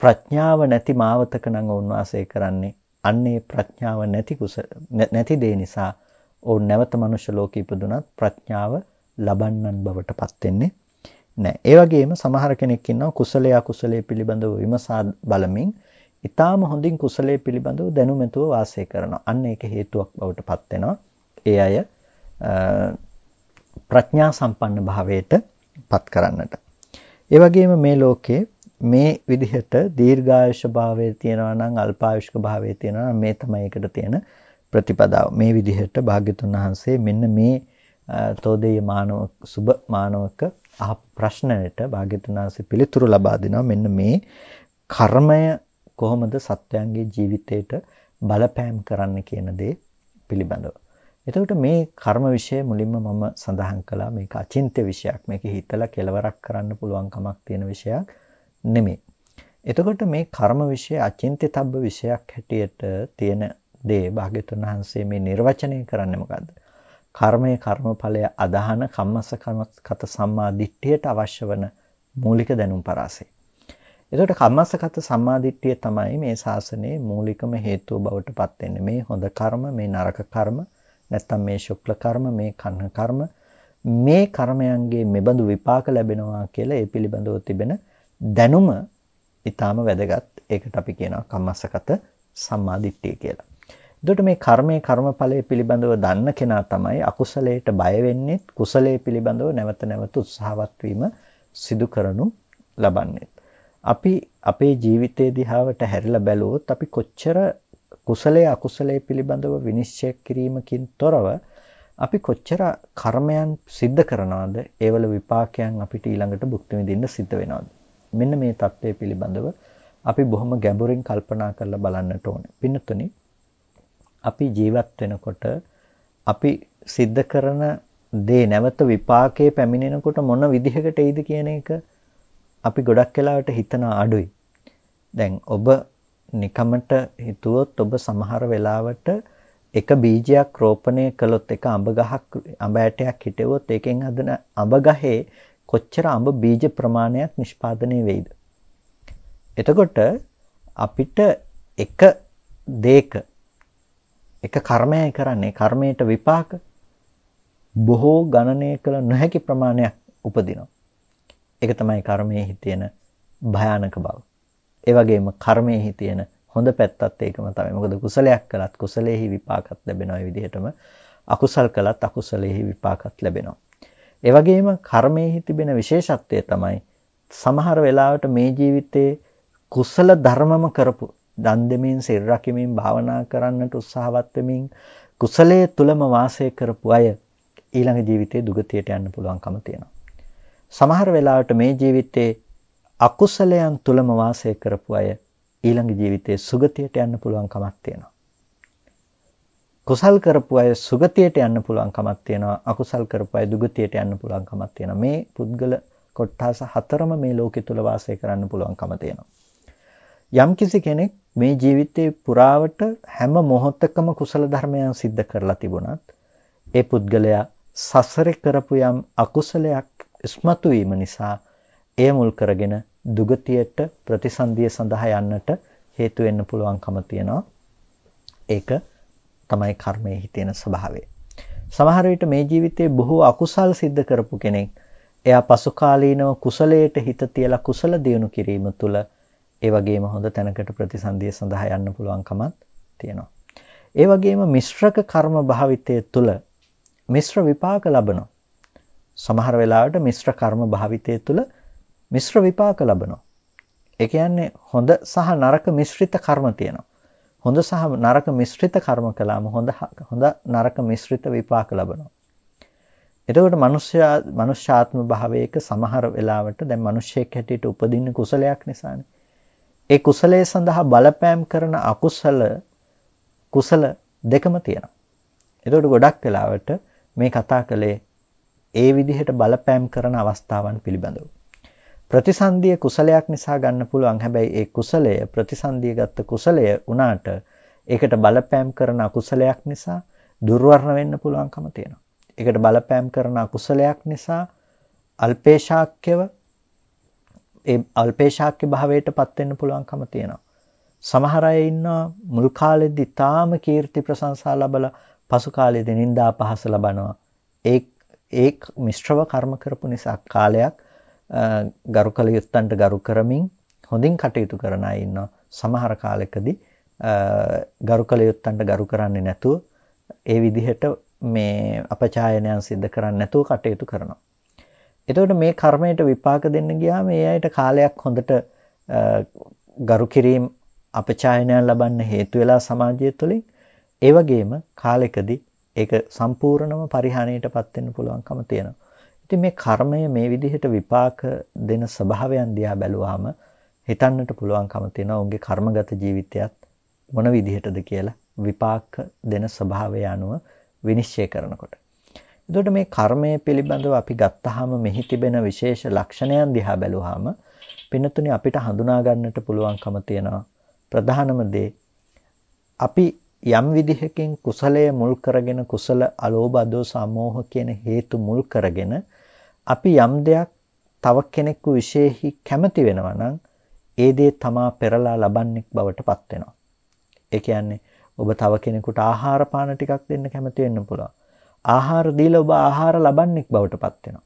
ප්‍රඥාව නැති මාවතක නම් උන්වාසය කරන්නේ. අන්නේ ප්‍රඥාව නැති නැති දේ නිසා ඕ නැවත මනුෂ්‍ය ලෝකෙ ඉපදුනත් ප්‍රඥාව ලබන්නන් බවට පත් වෙන්නේ නැහැ. ඒ වගේම සමහර කෙනෙක් ඉන්නවා කුසලයේ අකුසලයේ පිළිබඳව විමසා බලමින් ඊටාම හොඳින් කුසලයේ පිළිබඳව දැනුමැතුව වාසය කරනවා. අන්න ඒක හේතුවක් බවට පත් වෙනවා. ඒ අය ප්‍රඥා සම්පන්න භාවයට පත් කරන්නට. ඒ වගේම මේ ලෝකේ මේ විදිහට දීර්ඝායුෂ භාවයේ තියනවා නම් අල්පායුෂක භාවයේ තියනවා නම් මේ තමයි ඒකට තියෙන ප්‍රතිපදාව. මේ විදිහට භාග්‍යතුන් වහන්සේ මෙන්න මේ තෝදේය මානව සුබ මානවක අහ ප්‍රශ්නයට භාග්‍යතුන් වහන්සේ පිළිතුරු ලබා දෙනවා මෙන්න මේ කර්මය කොහොමද සත්‍යයන්ගේ ජීවිතයට බලපෑම් කරන්න කියන දේ පිළිබඳව. එතකොට මේ කර්ම વિશે මුලින්ම මම සඳහන් කළා මේක අචින්ත්‍ය විශයක්. මේක හිතලා කෙලවරක් කරන්න පුළුවන් කමක් තියෙන විශයක් නෙමෙයි. එතකොට මේ කර්ම વિશે අචින්ත්‍යතබ්බ විශයක් හැටියට තියෙන දේ භාග්‍යතුන් වහන්සේ මේ නිර්වචනය කරන්නේ මොකද්ද? කර්මය කර්මඵලය අදහන කම්මස්ස කත සම්මා දිට්ඨියට අවශ්‍ය වන මූලික දැනුම් පරාසය. එතකොට කම්මස්ස කත සම්මා දිට්ඨිය තමයි මේ ශාසනයේ මූලිකම හේතුව බවට පත් වෙන්නේ. මේ හොඳ කර්ම, මේ නරක කර්ම, නැත්තම් මේ ශුක්ල කර්ම, මේ කන්න කර්ම මේ කර්මයන්ගේ මෙබඳු විපාක ලැබෙනවා කියලා ඒ පිළිබඳව තිබෙන දැනුම ඊටාම වැදගත්. ඒකට අපි කියනවා කම්මස්ස කත සම්මා දිට්ඨිය කියලා. එතකොට මේ කර්මයේ කර්මඵලයේ පිළිබඳව දන්න කෙනා තමයි අකුසලයට බය වෙන්නේ කුසලයේ පිළිබඳව නැවත නැවත උත්සාහවත් වීම සිදු කරනු ලබන්නේ. අපි අපේ ජීවිතයේ දිහාවට හැරිලා බැලුවොත් අපි කොච්චර කුසලයේ අකුසලයේ පිළිබඳව විනිශ්චය කිරීමකින් තොරව අපි කොච්චර කර්මයන් සිද්ධ කරනවද ඒවල විපාකයන් අපිට ඊළඟට භුක්ති විඳින්න සිද්ධ වෙනවද මෙන්න මේ தත්ත්වය පිළිබඳව අපි බොහොම ගැඹුරින් කල්පනා කරලා බලන්නට ඕනේ පින්නතුනි අපි ජීවත් වෙනකොට අපි සිද්ධ කරන දේ නැවත විපාකයේ පැමිණෙනකොට මොන විදිහකට එයිද කියන එක අපි ගොඩක් වෙලාවට හිතන අඩුයි. දැන් ඔබ නිකමට හිතුවොත් ඔබ සමහර වෙලාවට එක බීජයක් රෝපණය කළොත් එක අඹ ගහක් අඹ ඇටයක් හිටෙවොත් ඒකෙන් හදන අඹ ගහේ කොච්චර අඹ බීජ ප්‍රමාණයක් නිෂ්පාදනය වෙයිද? එතකොට අපිට එක දෙක එක කර්මයයි කරන්නේ කර්මයට විපාක බොහෝ ගණනය කළ නොහැකි ප්‍රමාණයක් උපදිනවා. ඒක තමයි කර්මයේහි තියෙන භයානක බව. ඒ වගේම කර්මයේහි තියෙන හොඳ පැත්තත් ඒකම තමයි. මොකද කුසලයක් කළත් කුසලයේහි විපාකත් ලැබෙනවා විදිහටම අකුසල් කළත් අකුසලයේහි විපාකත් ලැබෙනවා. ඒ වගේම කර්මයේහි තිබෙන විශේෂත්වය තමයි සමහර වෙලාවට මේ ජීවිතේ කුසල ධර්මම කරපු දන් දෙමින් සිල් රකිමින් භාවනා කරන්නට උත්සාහවත් වෙමින් කුසලයේ තුලම වාසය කරපු අය ඊළඟ ජීවිතයේ දුගතියට යන්න පුළුවන්කම තියෙනවා. සමහර වෙලාවට මේ ජීවිතයේ අකුසලයන් තුලම වාසය කරපු අය ඊළඟ ජීවිතයේ සුගතියට යන්න පුළුවන්කමක් තියෙනවා. කුසල් කරපු අය සුගතියට යන්න පුළුවන්කමක් තියෙනවා. අකුසල් කරපු අය දුගතියට යන්න පුළුවන්කමක් තියෙනවා. මේ පුද්ගල කොට්ටාස හතරම මේ ලෝකෙ තුල වාසය කරන්න පුළුවන්කම තියෙනවා. යම්කිසි කෙනෙක් මේ ජීවිතයේ පුරාවට හැම මොහොතකම කුසල ධර්මයන් සිද්ධ කරලා තිබුණත් ඒ පුද්ගලයා සසරේ කරපු යම් අකුසලයක් ඉස්මතු වීම නිසා එය මුල් කරගෙන දුගතියට ප්‍රතිසන්දිය සඳහා යන්නට හේතු වෙන්න පුළුවන්කම තියෙනවා. ඒක තමයි කර්මයේ හිතෙන ස්වභාවය. සමහර විට මේ ජීවිතයේ බොහෝ අකුසල් සිද්ධ කරපු කෙනෙක් එයා පසුකාලීනව කුසලයට හිත තියලා කුසල දියුණු කිරීම තුළ ඒ වගේම හොඳ තැනකට ප්‍රතිසන්දිය සඳහා යන්න පුළුවන්කමත් තියෙනවා. ඒ වගේම මිශ්‍රක කර්ම භාවිතය තුළ මිශ්‍ර විපාක ලබනවා. සමහර වෙලාවට මිශ්‍ර කර්ම භාවිතය තුළ මිශ්‍ර විපාක ලබනවා. ඒ කියන්නේ හොඳ සහ නරක මිශ්‍රිත කර්ම තියෙනවා. හොඳ සහ නරක මිශ්‍රිත කර්ම කළාම හොඳ හොඳ නරක මිශ්‍රිත විපාක ලබනවා. එතකොට මනුෂ්‍යයා මනුෂ්‍යාත්ම භාවයක සමහර වෙලාවට දැන් මිනිස්සෙක් හැටියට උපදින්න කුසලයක් නිසානේ. ඒ කුසලයේ සඳහා බලපෑම් කරන අකුසල කුසල දෙකම තියෙනවා. එතකොට ගොඩක් වෙලාවට මේ කතා කළේ ඒ විදිහට බලපෑම් කරන අවස්ථාවන් පිළිබඳව. ප්‍රතිසන්දිය කුසලයක් නිසා ගන්න පුළුවන්. හැබැයි ඒ කුසලය ප්‍රතිසන්දිය ගත්ත කුසලය උනාට ඒකට බලපෑම් කරන අකුසලයක් නිසා දුර්වර්ණ වෙන්න පුළුවන්කම තියෙනවා. ඒකට බලපෑම් කරන අකුසලයක් නිසා අල්පේශාක්‍යව ඒ අල්පේශාක්‍ය භාවයට පත් වෙන්න පුළුවන්කම තියෙනවා. සමහර අය ඉන්නවා මුල් කාලෙදි තාම කීර්ති ප්‍රශංසා ලැබලා පසු කාලෙදි නිന്ദා පහස ලබනවා. ඒ ඒ මිශ්‍රව කර්ම කරපු නිසා කාලයක් ගරු කළ යුත්තන්ට ගරු කරමින් හොඳින් කටයුතු කරන අය ඉන්නවා. සමහර කාලෙකදී ගරු කළ යුත්තන්ට ගරු කරන්නේ නැතුව ඒ විදිහට මේ අපචායනයන් සිද්ධ කරන්නේ නැතුව කටයුතු කරනවා. එතකොට මේ කර්මයට විපාක දෙන්න ගියාම ඒ අයට කාලයක් හොඳට ගරු කිරීම අපචායනයක් ලබන්න හේතු වෙලා සමාජය තුළින් ඒ වගේම කාලෙකදී ඒක සම්පූර්ණම පරිහානියටපත් වෙන්න පුළුවන්කම තියෙනවා. ඉතින් මේ කර්මය මේ විදිහට විපාක දෙන ස්වභාවයන් දිහා බැලුවාම හිතන්නට පුළුවන්කම තියෙනවා උන්ගේ කර්මගත ජීවිතයත් මොන විදිහටද කියලා විපාක දෙන ස්වභාවය අනුව විනිශ්චය කරනකොට. එතකොට මේ කර්මය පිළිබඳව අපි ගත්තාම මෙහි තිබෙන විශේෂ ලක්ෂණයන් දිහා බැලුවාම පින්නතුනේ අපිට හඳුනා ගන්නට පුළුවන්කම තියෙනවා ප්‍රධානම දේ අපි යම් විදිහකින් කුසලය මුල් කරගෙන කුසල අලෝභ අදෝ සමෝහ කියන හේතු මුල් කරගෙන අපි යම් දෙයක් තව කෙනෙකු විශේෂයි කැමති වෙනවා නම් ඒ දේ තමා පෙරලා ලබන්නෙක් බවට පත් වෙනවා. ඒ කියන්නේ ඔබ තව කෙනෙකුට ආහාර පාන ටිකක් දෙන්න කැමති වෙන්න පුළුවන්. ආහාර දීලා ඔබ ආහාර ලබන්නෙක් බවට පත් වෙනවා.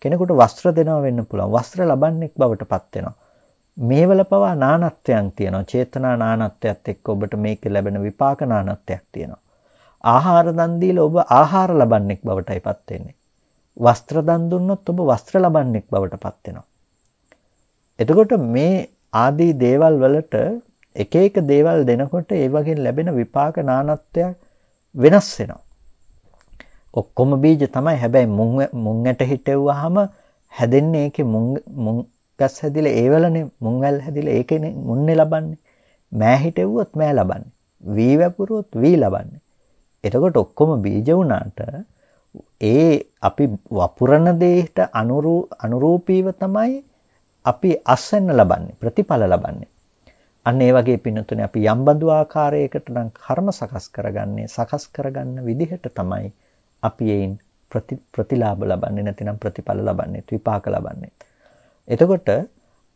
කෙනෙකුට වස්ත්‍ර දෙනවා වෙන්න පුළුවන්. වස්ත්‍ර ලබන්නෙක් බවට පත් වෙනවා. මේවල පවා නානත්වයන් තියෙනවා. චේතනා නානත්වයත් එක්ක ඔබට මේකේ ලැබෙන විපාක නානත්වයක් තියෙනවා. ආහාර දන් දීලා ඔබ ආහාර ලබන්නෙක් බවටයිපත් වෙන්නේ. වස්ත්‍ර දන් දුන්නොත් ඔබ වස්ත්‍ර ලබන්නෙක් බවටපත් වෙනවා. එතකොට මේ ආදී දේවල් වලට එක එක දේවල් දෙනකොට ඒ වගේ ලැබෙන විපාක නානත්වයක් වෙනස් වෙනවා. ඔක්කොම බීජ තමයි හැබැයි මුං මුං ඇට හිටෙව්වහම හැදෙන්නේ ඒකේ මුං මුං ගස් හැදිලා ඒවලනේ මුං වැල් හැදිලා ඒකනේ මුන්නේ ලබන්නේ. මෑ හිටෙව්වොත් මෑ ලබන්නේ. වී වැපුරුවොත් වී ලබන්නේ. එතකොට ඔක්කොම බීජ වුණාට ඒ අපි වපුරන දෙයට අනුරූපීව තමයි අපි අස්වැන්න ලබන්නේ ප්‍රතිඵල ලබන්නේ. අන්න ඒ වගේ පින්නතුනේ අපි යම්බඳු ආකාරයකට නම් කර්ම සකස් කරගන්නේ සකස් කරගන්න විදිහට තමයි අපි ඒන් ප්‍රතිලාභ ලබන්නේ නැතිනම් ප්‍රතිඵල ලබන්නේ විපාක ලබන්නේ. එතකොට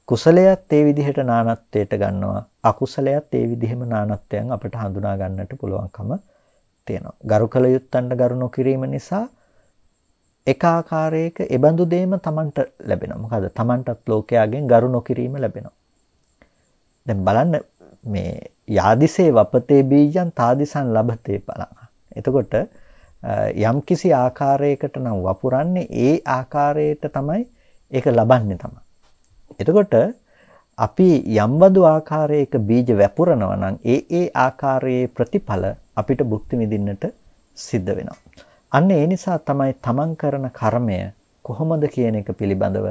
කුසලයත් ඒ විදිහට නානත්වයට ගන්නවා අකුසලයත් ඒ විදිහම නානත්වයන් අපට හඳුනා ගන්නට පුළුවන්කම තියෙනවා. ගරු කළ යුත්තන්ට ගරු නොකිරීම නිසා එක ආකාරයක එබඳු දෙයම Tamanට ලැබෙනවා. මොකද Tamanටත් ලෝකයාගෙන් ගරු නොකිරීම ලැබෙනවා. දැන් බලන්න මේ යාදිසේ වපතේ බීජං තාදිසං ලබතේ බලන්න. එතකොට යම්කිසි ආකාරයකට නම් වපුරන්නේ ඒ ආකාරයට තමයි ඒක ලබන්නේ තමයි. එතකොට අපි යම්බඳු ආකාරයක බීජ වැපුරනවා නම් ඒ ඒ ආකාරයේ ප්‍රතිඵල අපිට භුක්ති විඳින්නට සිද්ධ වෙනවා. අන්න ඒ නිසා තමයි තමන් කරන කර්මය කොහොමද කියන එක පිළිබඳව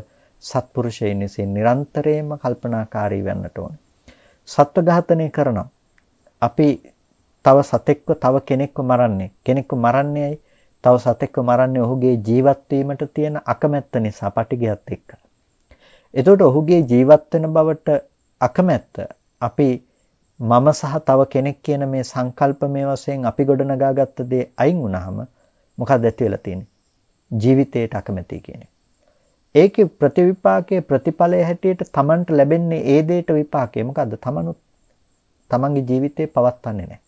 සත්පුරුෂයන් විසින් නිරන්තරයෙන්ම කල්පනාකාරී වෙන්නට ඕනේ. සත්ව ඝාතනය කරනවා. අපි තව සතෙක්ව තව කෙනෙක්ව මරන්නේ. කෙනෙක්ව මරන්නේ ඇයි? තව සතෙක්ව මරන්නේ ඔහුගේ ජීවත් වීමට තියෙන අකමැත්ත නිසා පටිගයත් එක්ක. එතකොට ඔහුගේ ජීවත් වෙන බවට අකමැත්ත අපි මම සහ තව කෙනෙක් කියන මේ සංකල්පමය වශයෙන් අපි ගොඩනගාගත්ත දේ අයින් වුණාම මොකක්ද ඇති වෙලා තියෙන්නේ? ජීවිතයට අකමැති කියන්නේ. ඒකේ ප්‍රතිවිපාකයේ ප්‍රතිඵලය හැටියට Tamanට ලැබෙන්නේ ඒ දෙයට විපාකය මොකද්ද? Tamanut Tamanගේ ජීවිතේ පවත්වන්නේ නැහැ.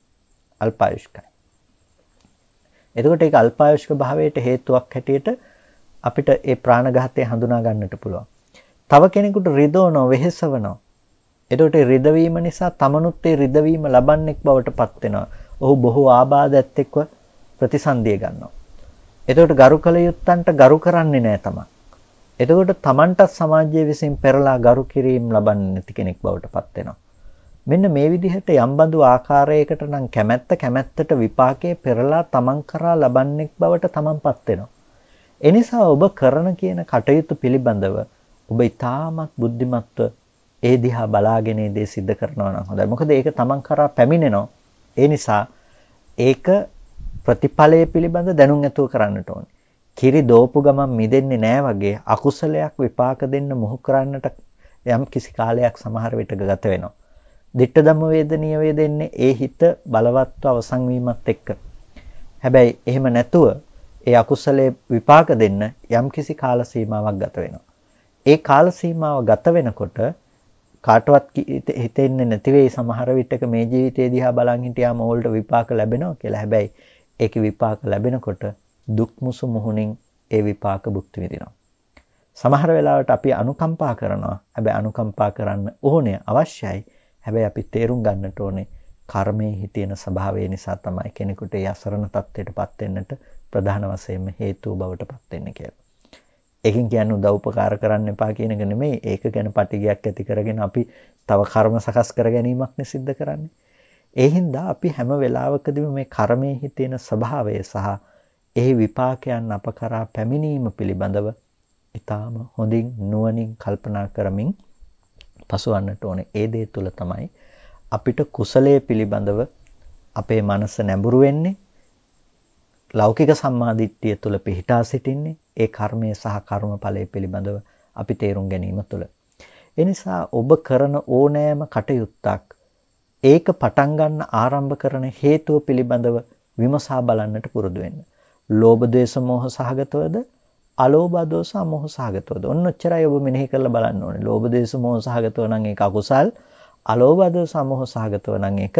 අල්පායුෂ්කයි. එතකොට ඒක අල්පායුෂ්ක භාවයට හේතුවක් හැටියට අපිට ඒ ප්‍රාණඝාතය හඳුනා ගන්නට පුළුවන්. තව කෙනෙකුට රිදවනෝ වෙහෙසවනෝ. එතකොට රිදවීම නිසා තමනුත් ඒ රිදවීම ලබන්නෙක් බවට පත් වෙනවා. ඔහු බොහෝ ආබාධ ඇත් එක්ව ප්‍රතිසන්දිය ගන්නවා. එතකොට ගරු කළ යුත්තන්ට ගරු කරන්නේ නැහැ තමන්. එතකොට තමන්ටත් සමාජය විසින් පෙරලා ගරු කිරීම ලබන්නේ නැති කෙනෙක් බවට පත් වෙනවා. මෙන්න මේ විදිහට යම්බඳු ආකාරයකට නම් කැමැත්ත කැමැත්තට විපාකයේ පෙරලා තමන් කරා ලබන්නෙක් බවට තමන්පත් වෙනවා. එනිසා ඔබ කරන කියන කටයුතු පිළිබඳව ඔබ ඊටාමත් බුද්ධිමත්ව ඒ දිහා බලාගෙන ඒ දේ සිද්ධ කරනවා නම් හොඳයි. මොකද ඒක තමන් කරා පැමිණෙනවා. ඒ නිසා ඒක ප්‍රතිඵලය පිළිබඳ දැනුම් ඇතුව කරන්නට ඕනේ. කිරි දෝපු ගමන් මිදෙන්නේ නැහැ වගේ අකුසලයක් විපාක දෙන්න මොහු කරන්නට යම් කිසි කාලයක් සමහර විට ගත වෙනවා. දිට්ඨ ධම්ම වේදනීය වේදෙන්නේ ඒ හිත බලවත්ව අවසන් වීමත් එක්ක. හැබැයි එහෙම නැතුව ඒ අකුසලයේ විපාක දෙන්න යම්කිසි කාල සීමාවක් ගත වෙනවා. ඒ කාල සීමාව ගත වෙනකොට කාටවත් හිතෙන්නේ නැති වෙයි සමහර විටක මේ ජීවිතේ දිහා බලන් හිටියාම ඕල්ට විපාක ලැබෙනවා කියලා. හැබැයි ඒකේ විපාක ලැබෙනකොට දුක් මුසු මුහුණින් ඒ විපාක භුක්ති විඳිනවා. සමහර වෙලාවට අපි අනුකම්පා කරනවා. හැබැයි අනුකම්පා කරන්න ඕනේ අවශ්‍යයි. හැබැයි අපි තේරුම් ගන්නට ඕනේ කර්මයේ හිතෙන ස්වභාවය නිසා තමයි කෙනෙකුට ඒ අසරණ තත්ත්වයටපත් වෙන්නට ප්‍රධාන වශයෙන්ම හේතු බවටපත් වෙන්නේ කියලා. ඒකෙන් කියන්නේ උදව්පකාර කරන්න එපා කියන එක නෙමෙයි. ඒක ගැන පටිගයක් ඇති කරගෙන අපි තව කර්ම සකස් කර ගැනීමක් නේ සිද්ධ කරන්නේ. ඒ හින්දා අපි හැම වෙලාවකදීම මේ කර්මයේ හිතෙන ස්වභාවය සහ එහි විපාකයන් අප කරා පැමිණීම පිළිබඳව ඊටාම හොඳින් නුවණින් කල්පනා කරමින් පසුවන්නට ඕනේ. ඒ දේ තුල තමයි අපිට කුසලයේ පිළිබඳව අපේ මනස නැඹුරු වෙන්නේ. ලෞකික සම්මාදිට්ඨිය තුල පිහිටා සිටින්නේ ඒ කර්මය සහ කර්මඵලය පිළිබඳව අපි තේරුම් ගැනීම තුළ. එනිසා ඔබ කරන ඕනෑම කටයුත්තක් ඒක පටන් ගන්න ආරම්භ කරන හේතුව පිළිබඳව විමසා බලන්නට පුරුදු වෙන්න. ලෝභ, ද්වේෂ, මෝහ සහගතවද අලෝභ දෝස අමෝහ සහගතවද? ඔන්න ඔච්චරයි ඔබ මෙනෙහි කරලා බලන්න ඕනේ. ලෝභ දේශ මොහ සහගතව නම් ඒක අකුසල්. අලෝභ දෝස අමෝහ සහගතව නම් ඒක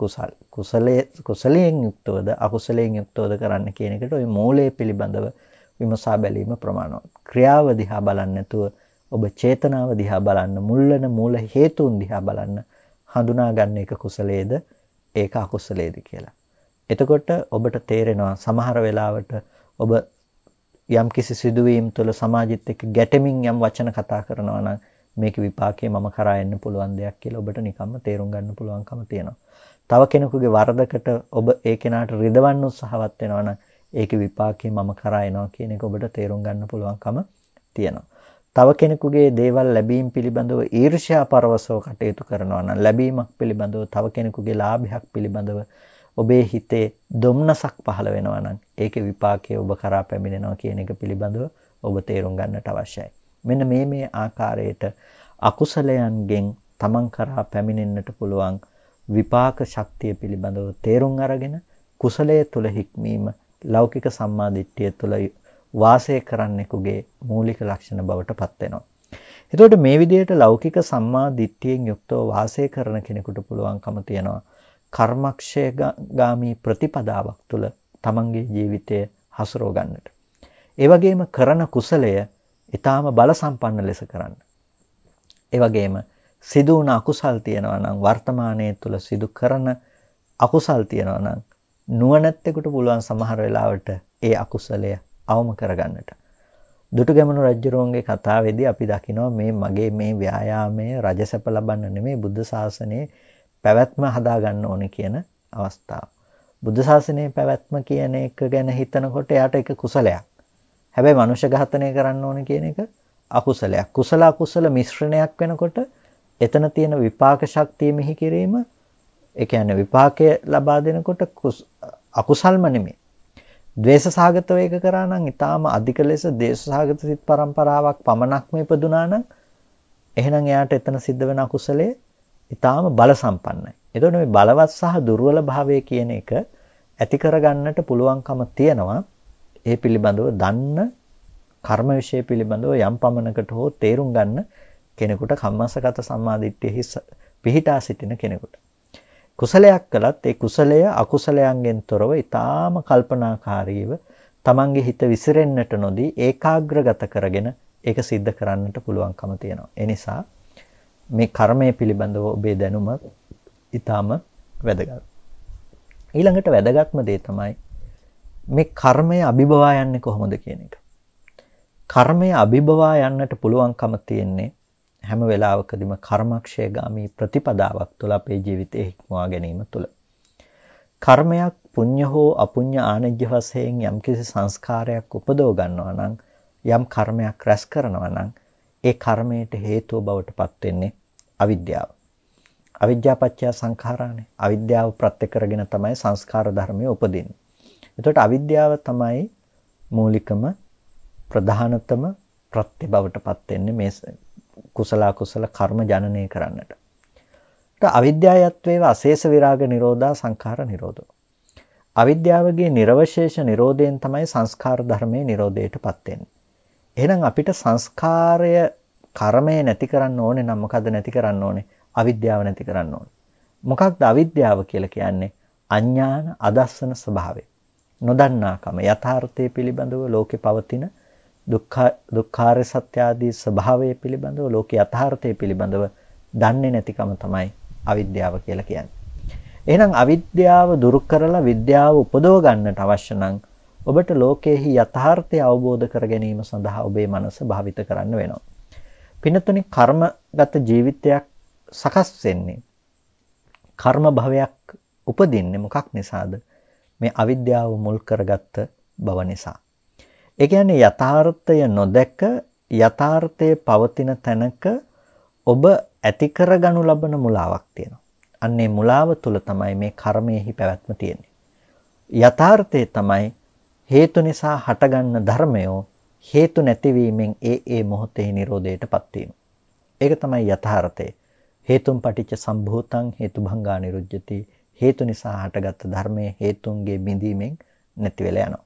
කුසල්. කුසලයේ කුසලයෙන් යුක්තවද අකුසලයෙන් යුක්තවද කරන්න කියන එකට ওই මූලයේ පිළිබඳව විමසා බැලීම ප්‍රමාණවත්. ක්‍රියාව දිහා බලන්නේ නැතුව ඔබ චේතනාව දිහා බලන්න මුල්ලන මූල හේතුන් දිහා බලන්න හඳුනා ගන්න එක කුසලයේද ඒක අකුසලයේද කියලා. එතකොට ඔබට තේරෙනවා සමහර වෙලාවට ඔබ යම් කිසි සිදුවීම් තුළ සමාජෙත් එක්ක ගැටෙමින් යම් වචන කතා කරනවා නම් මේක විපාකේ මම කරා යන්න පුළුවන් දෙයක් කියලා ඔබට නිකම්ම තේරුම් ගන්න පුළුවන්කම තියෙනවා. තව කෙනෙකුගේ වරදකට ඔබ ඒ කෙනාට රිදවන්න උත්සාහවත් වෙනවා නම් ඒක විපාකේ මම කරා යනවා කියන එක ඔබට තේරුම් ගන්න පුළුවන්කම තියෙනවා. තව කෙනෙකුගේ දේවල් ලැබීම් පිළිබඳව ඊර්ෂ්‍යා පරවසව කටයුතු කරනවා නම් ලැබීමක් පිළිබඳව තව කෙනෙකුගේ ලාභයක් පිළිබඳව ඔබේ හිතේ දොම්නසක් පහළ වෙනවා නම් ඒකේ විපාකය ඔබ කරා පැමිණෙනවා කියන එක පිළිබඳව ඔබ තේරුම් ගන්නට අවශ්‍යයි. මෙන්න මේ මේ ආකාරයට අකුසලයන්ගෙන් තමන් කරා පැමිණෙන්නට පුළුවන් විපාක ශක්තිය පිළිබඳව තේරුම් අරගෙන කුසලයේ තුල හික්මීම ලෞකික සම්මාදිට්ඨිය තුල වාසය කරන්නෙකුගේ මූලික ලක්ෂණ බවට පත් වෙනවා. එතකොට මේ විදිහට ලෞකික සම්මා දිට්ඨියෙන් යුක්තව වාසය කරන කෙනෙකුට පුළුවන්කම තියෙනවා කර්මක්ෂය ගාමී ප්‍රතිපදාවක් තුළ තමන්ගේ ජීවිතය හසුරෝ ගන්නට. ඒ වගේම කරන කුසලය ඊටාම බල සම්පන්න ලෙස කරන්න. ඒ වගේම සිදු වුණ අකුසල් තියනවා නම් වර්තමානයේ තුල සිදු කරන අකුසල් තියනවා නම් නුවණැත්තෙකුට පුළුවන් සමහර වෙලාවට ඒ අකුසලය අවම කරගන්නට. දුටුගැමුණු රජුරුවන්ගේ කතාවේදී අපි දකිනවා මේ මගේ මේ ව්‍යායාමය රජසැප ලබන්න නෙමෙයි බුද්ධ ශාසනයේ පැවැත්ම හදාගන්න ඕනේ කියන අවස්ථාව. බුද්ධ ශාසනයේ පැවැත්ම කියන එක ගැන හිතනකොට එයාට ඒක කුසලයක්. හැබැයි මනුෂ්‍ය ඝාතනය කරන්න ඕනේ කියන එක අකුසලයක්. කුසල අකුසල මිශ්‍රණයක් වෙනකොට එතන තියෙන විපාක ශක්තිය මෙහි කිරීම ඒ කියන්නේ විපාකය ලබා දෙනකොට අකුසල්ම නෙමෙයි. ද්වේෂ සාගතව එක කරා නම් ඊටාම අධික ලෙස දේශ සාගත සිත් පරම්පරාවක් පමණක්ම ඉපදුනා නම් එහෙනම් එයාට එතන සිද්ධ වෙන අකුසලයේ ඊටාම බල සම්පන්නයි. එතකොට මේ බලවත් සහ දුර්වල භාවය කියන එක ඇති කරගන්නට පුළුවන්කම තියෙනවා. ඒ පිළිබඳව දන්න කර්ම વિશે පිළිබඳව යම් පමණකට හෝ තේරුම් ගන්න කෙනෙකුට කම්මසගත සම්මාදිට්ඨියෙහි පිහිටා සිටින කෙනෙකුට කුසලයක් කළත් ඒ කුසලය අකුසලයන්ගෙන් තොරව ඊටාම කල්පනාකාරීව තමන්ගේ හිත විසිරෙන්නට නොදී ඒකාග්‍රගත කරගෙන ඒක සිද්ධ කරන්නට පුළුවන්කම තියෙනවා. ඒ නිසා මේ කර්මය පිළිබඳව ඔබේ දැනුම ඊටාම වැදගත්. ඊළඟට වැදගත්ම දේ තමයි මේ කර්මය අභිබවා යන්නේ කොහොමද කියන එක. කර්මය අභිබවා යන්නට පුළුවන්කම තියෙන්නේ හැම වෙලාවකදීම කර්මක්ෂය ගාමී ප්‍රතිපදාවක් තුළ අපේ ජීවිතය හික්මවා ගැනීම තුළ. කර්මයක් පුඤ්ඤ හෝ අපුඤ්ඤ ආනජ්‍ය වශයෙන් යම්කිසි සංස්කාරයක් උපදව ගන්නවා නම් යම් කර්මයක් රැස් කරනවා නම් ඒ කර්මයට හේතුව බවට පත් වෙන්නේ අවිද්‍යාව. අවිද්‍යාපච්චය සංඛාරානේ. අවිද්‍යාව ප්‍රත්‍ය කරගෙන තමයි සංස්කාර ධර්මය උපදින්නේ. එතකොට අවිද්‍යාව තමයි මූලිකම ප්‍රධානතම ප්‍රත්‍ය බවට පත් වෙන්නේ මේ කුසල කුසල කර්ම ජනනය කරන්නට. ඒත් අවිද්‍යාවයත්වේව අශේෂ විරාග නිරෝධා සංඛාර නිරෝධෝ. අවිද්‍යාවගේ නිර්වශේෂ නිරෝධයෙන් තමයි සංස්කාර ධර්මයේ නිරෝධයට පත් වෙන්නේ. එහෙනම් අපිට සංස්කාරය කර්මය නැති කරන්න ඕනේ නම් මොකද්ද නැති කරන්න ඕනේ? අවිද්‍යාව නැති කරන්න ඕනේ. මොකක්ද අවිද්‍යාව කියලා කියන්නේ? අඥාන අදස්සන ස්වභාවය. නොදන්නාකම යථාර්ථය පිළිබඳව ලෝකේ පවතින දුක්ඛ දුක්ඛාර සත්‍ය ආදී ස්වභාවය පිළිබඳව ලෝකේ යථාර්ථය පිළිබඳව දන්නේ නැතිකම තමයි අවිද්‍යාව කියලා කියන්නේ. එහෙනම් අවිද්‍යාව දුරු කරලා විද්‍යාව උපදව ගන්නට අවශ්‍ය නම් ඔබට ලෝකයේහි යථාර්ථය අවබෝධ කර ගැනීම සඳහා ඔබේ මනස භාවිත කරන්න වෙනවා. පින්නතුනි කර්මගත ජීවිතයක් සකස් වෙන්නේ කර්ම භවයක් උපදින්නේ මොකක් නිසාද? මේ අවිද්‍යාව මුල් කරගත්ත බව නිසා. ඒ කියන්නේ යථාර්ථය නොදැක යථාර්ථයේ පවතින තැනක ඔබ ඇති කරගනු ලබන මුලාවක් තියෙනවා. අන්නේ මුලාව තුල තමයි මේ කර්මයේහි පැවැත්ම තියෙන්නේ. යථාර්ථය තමයි හේතු නිසා හටගන්න ධර්මයෝ හේතු නැතිවීමෙන් ඒ ඒ මොහොතේ නිරෝධයටපත් වීම. ඒක තමයි යථාර්ථය. හේතුම් පටිච්ච සම්භූතං හේතුභංගා නිරුජ්ජති. හේතු නිසා හටගත් ධර්මයේ හේතුන්ගේ බිඳීමෙන් නැති වෙලා යනවා.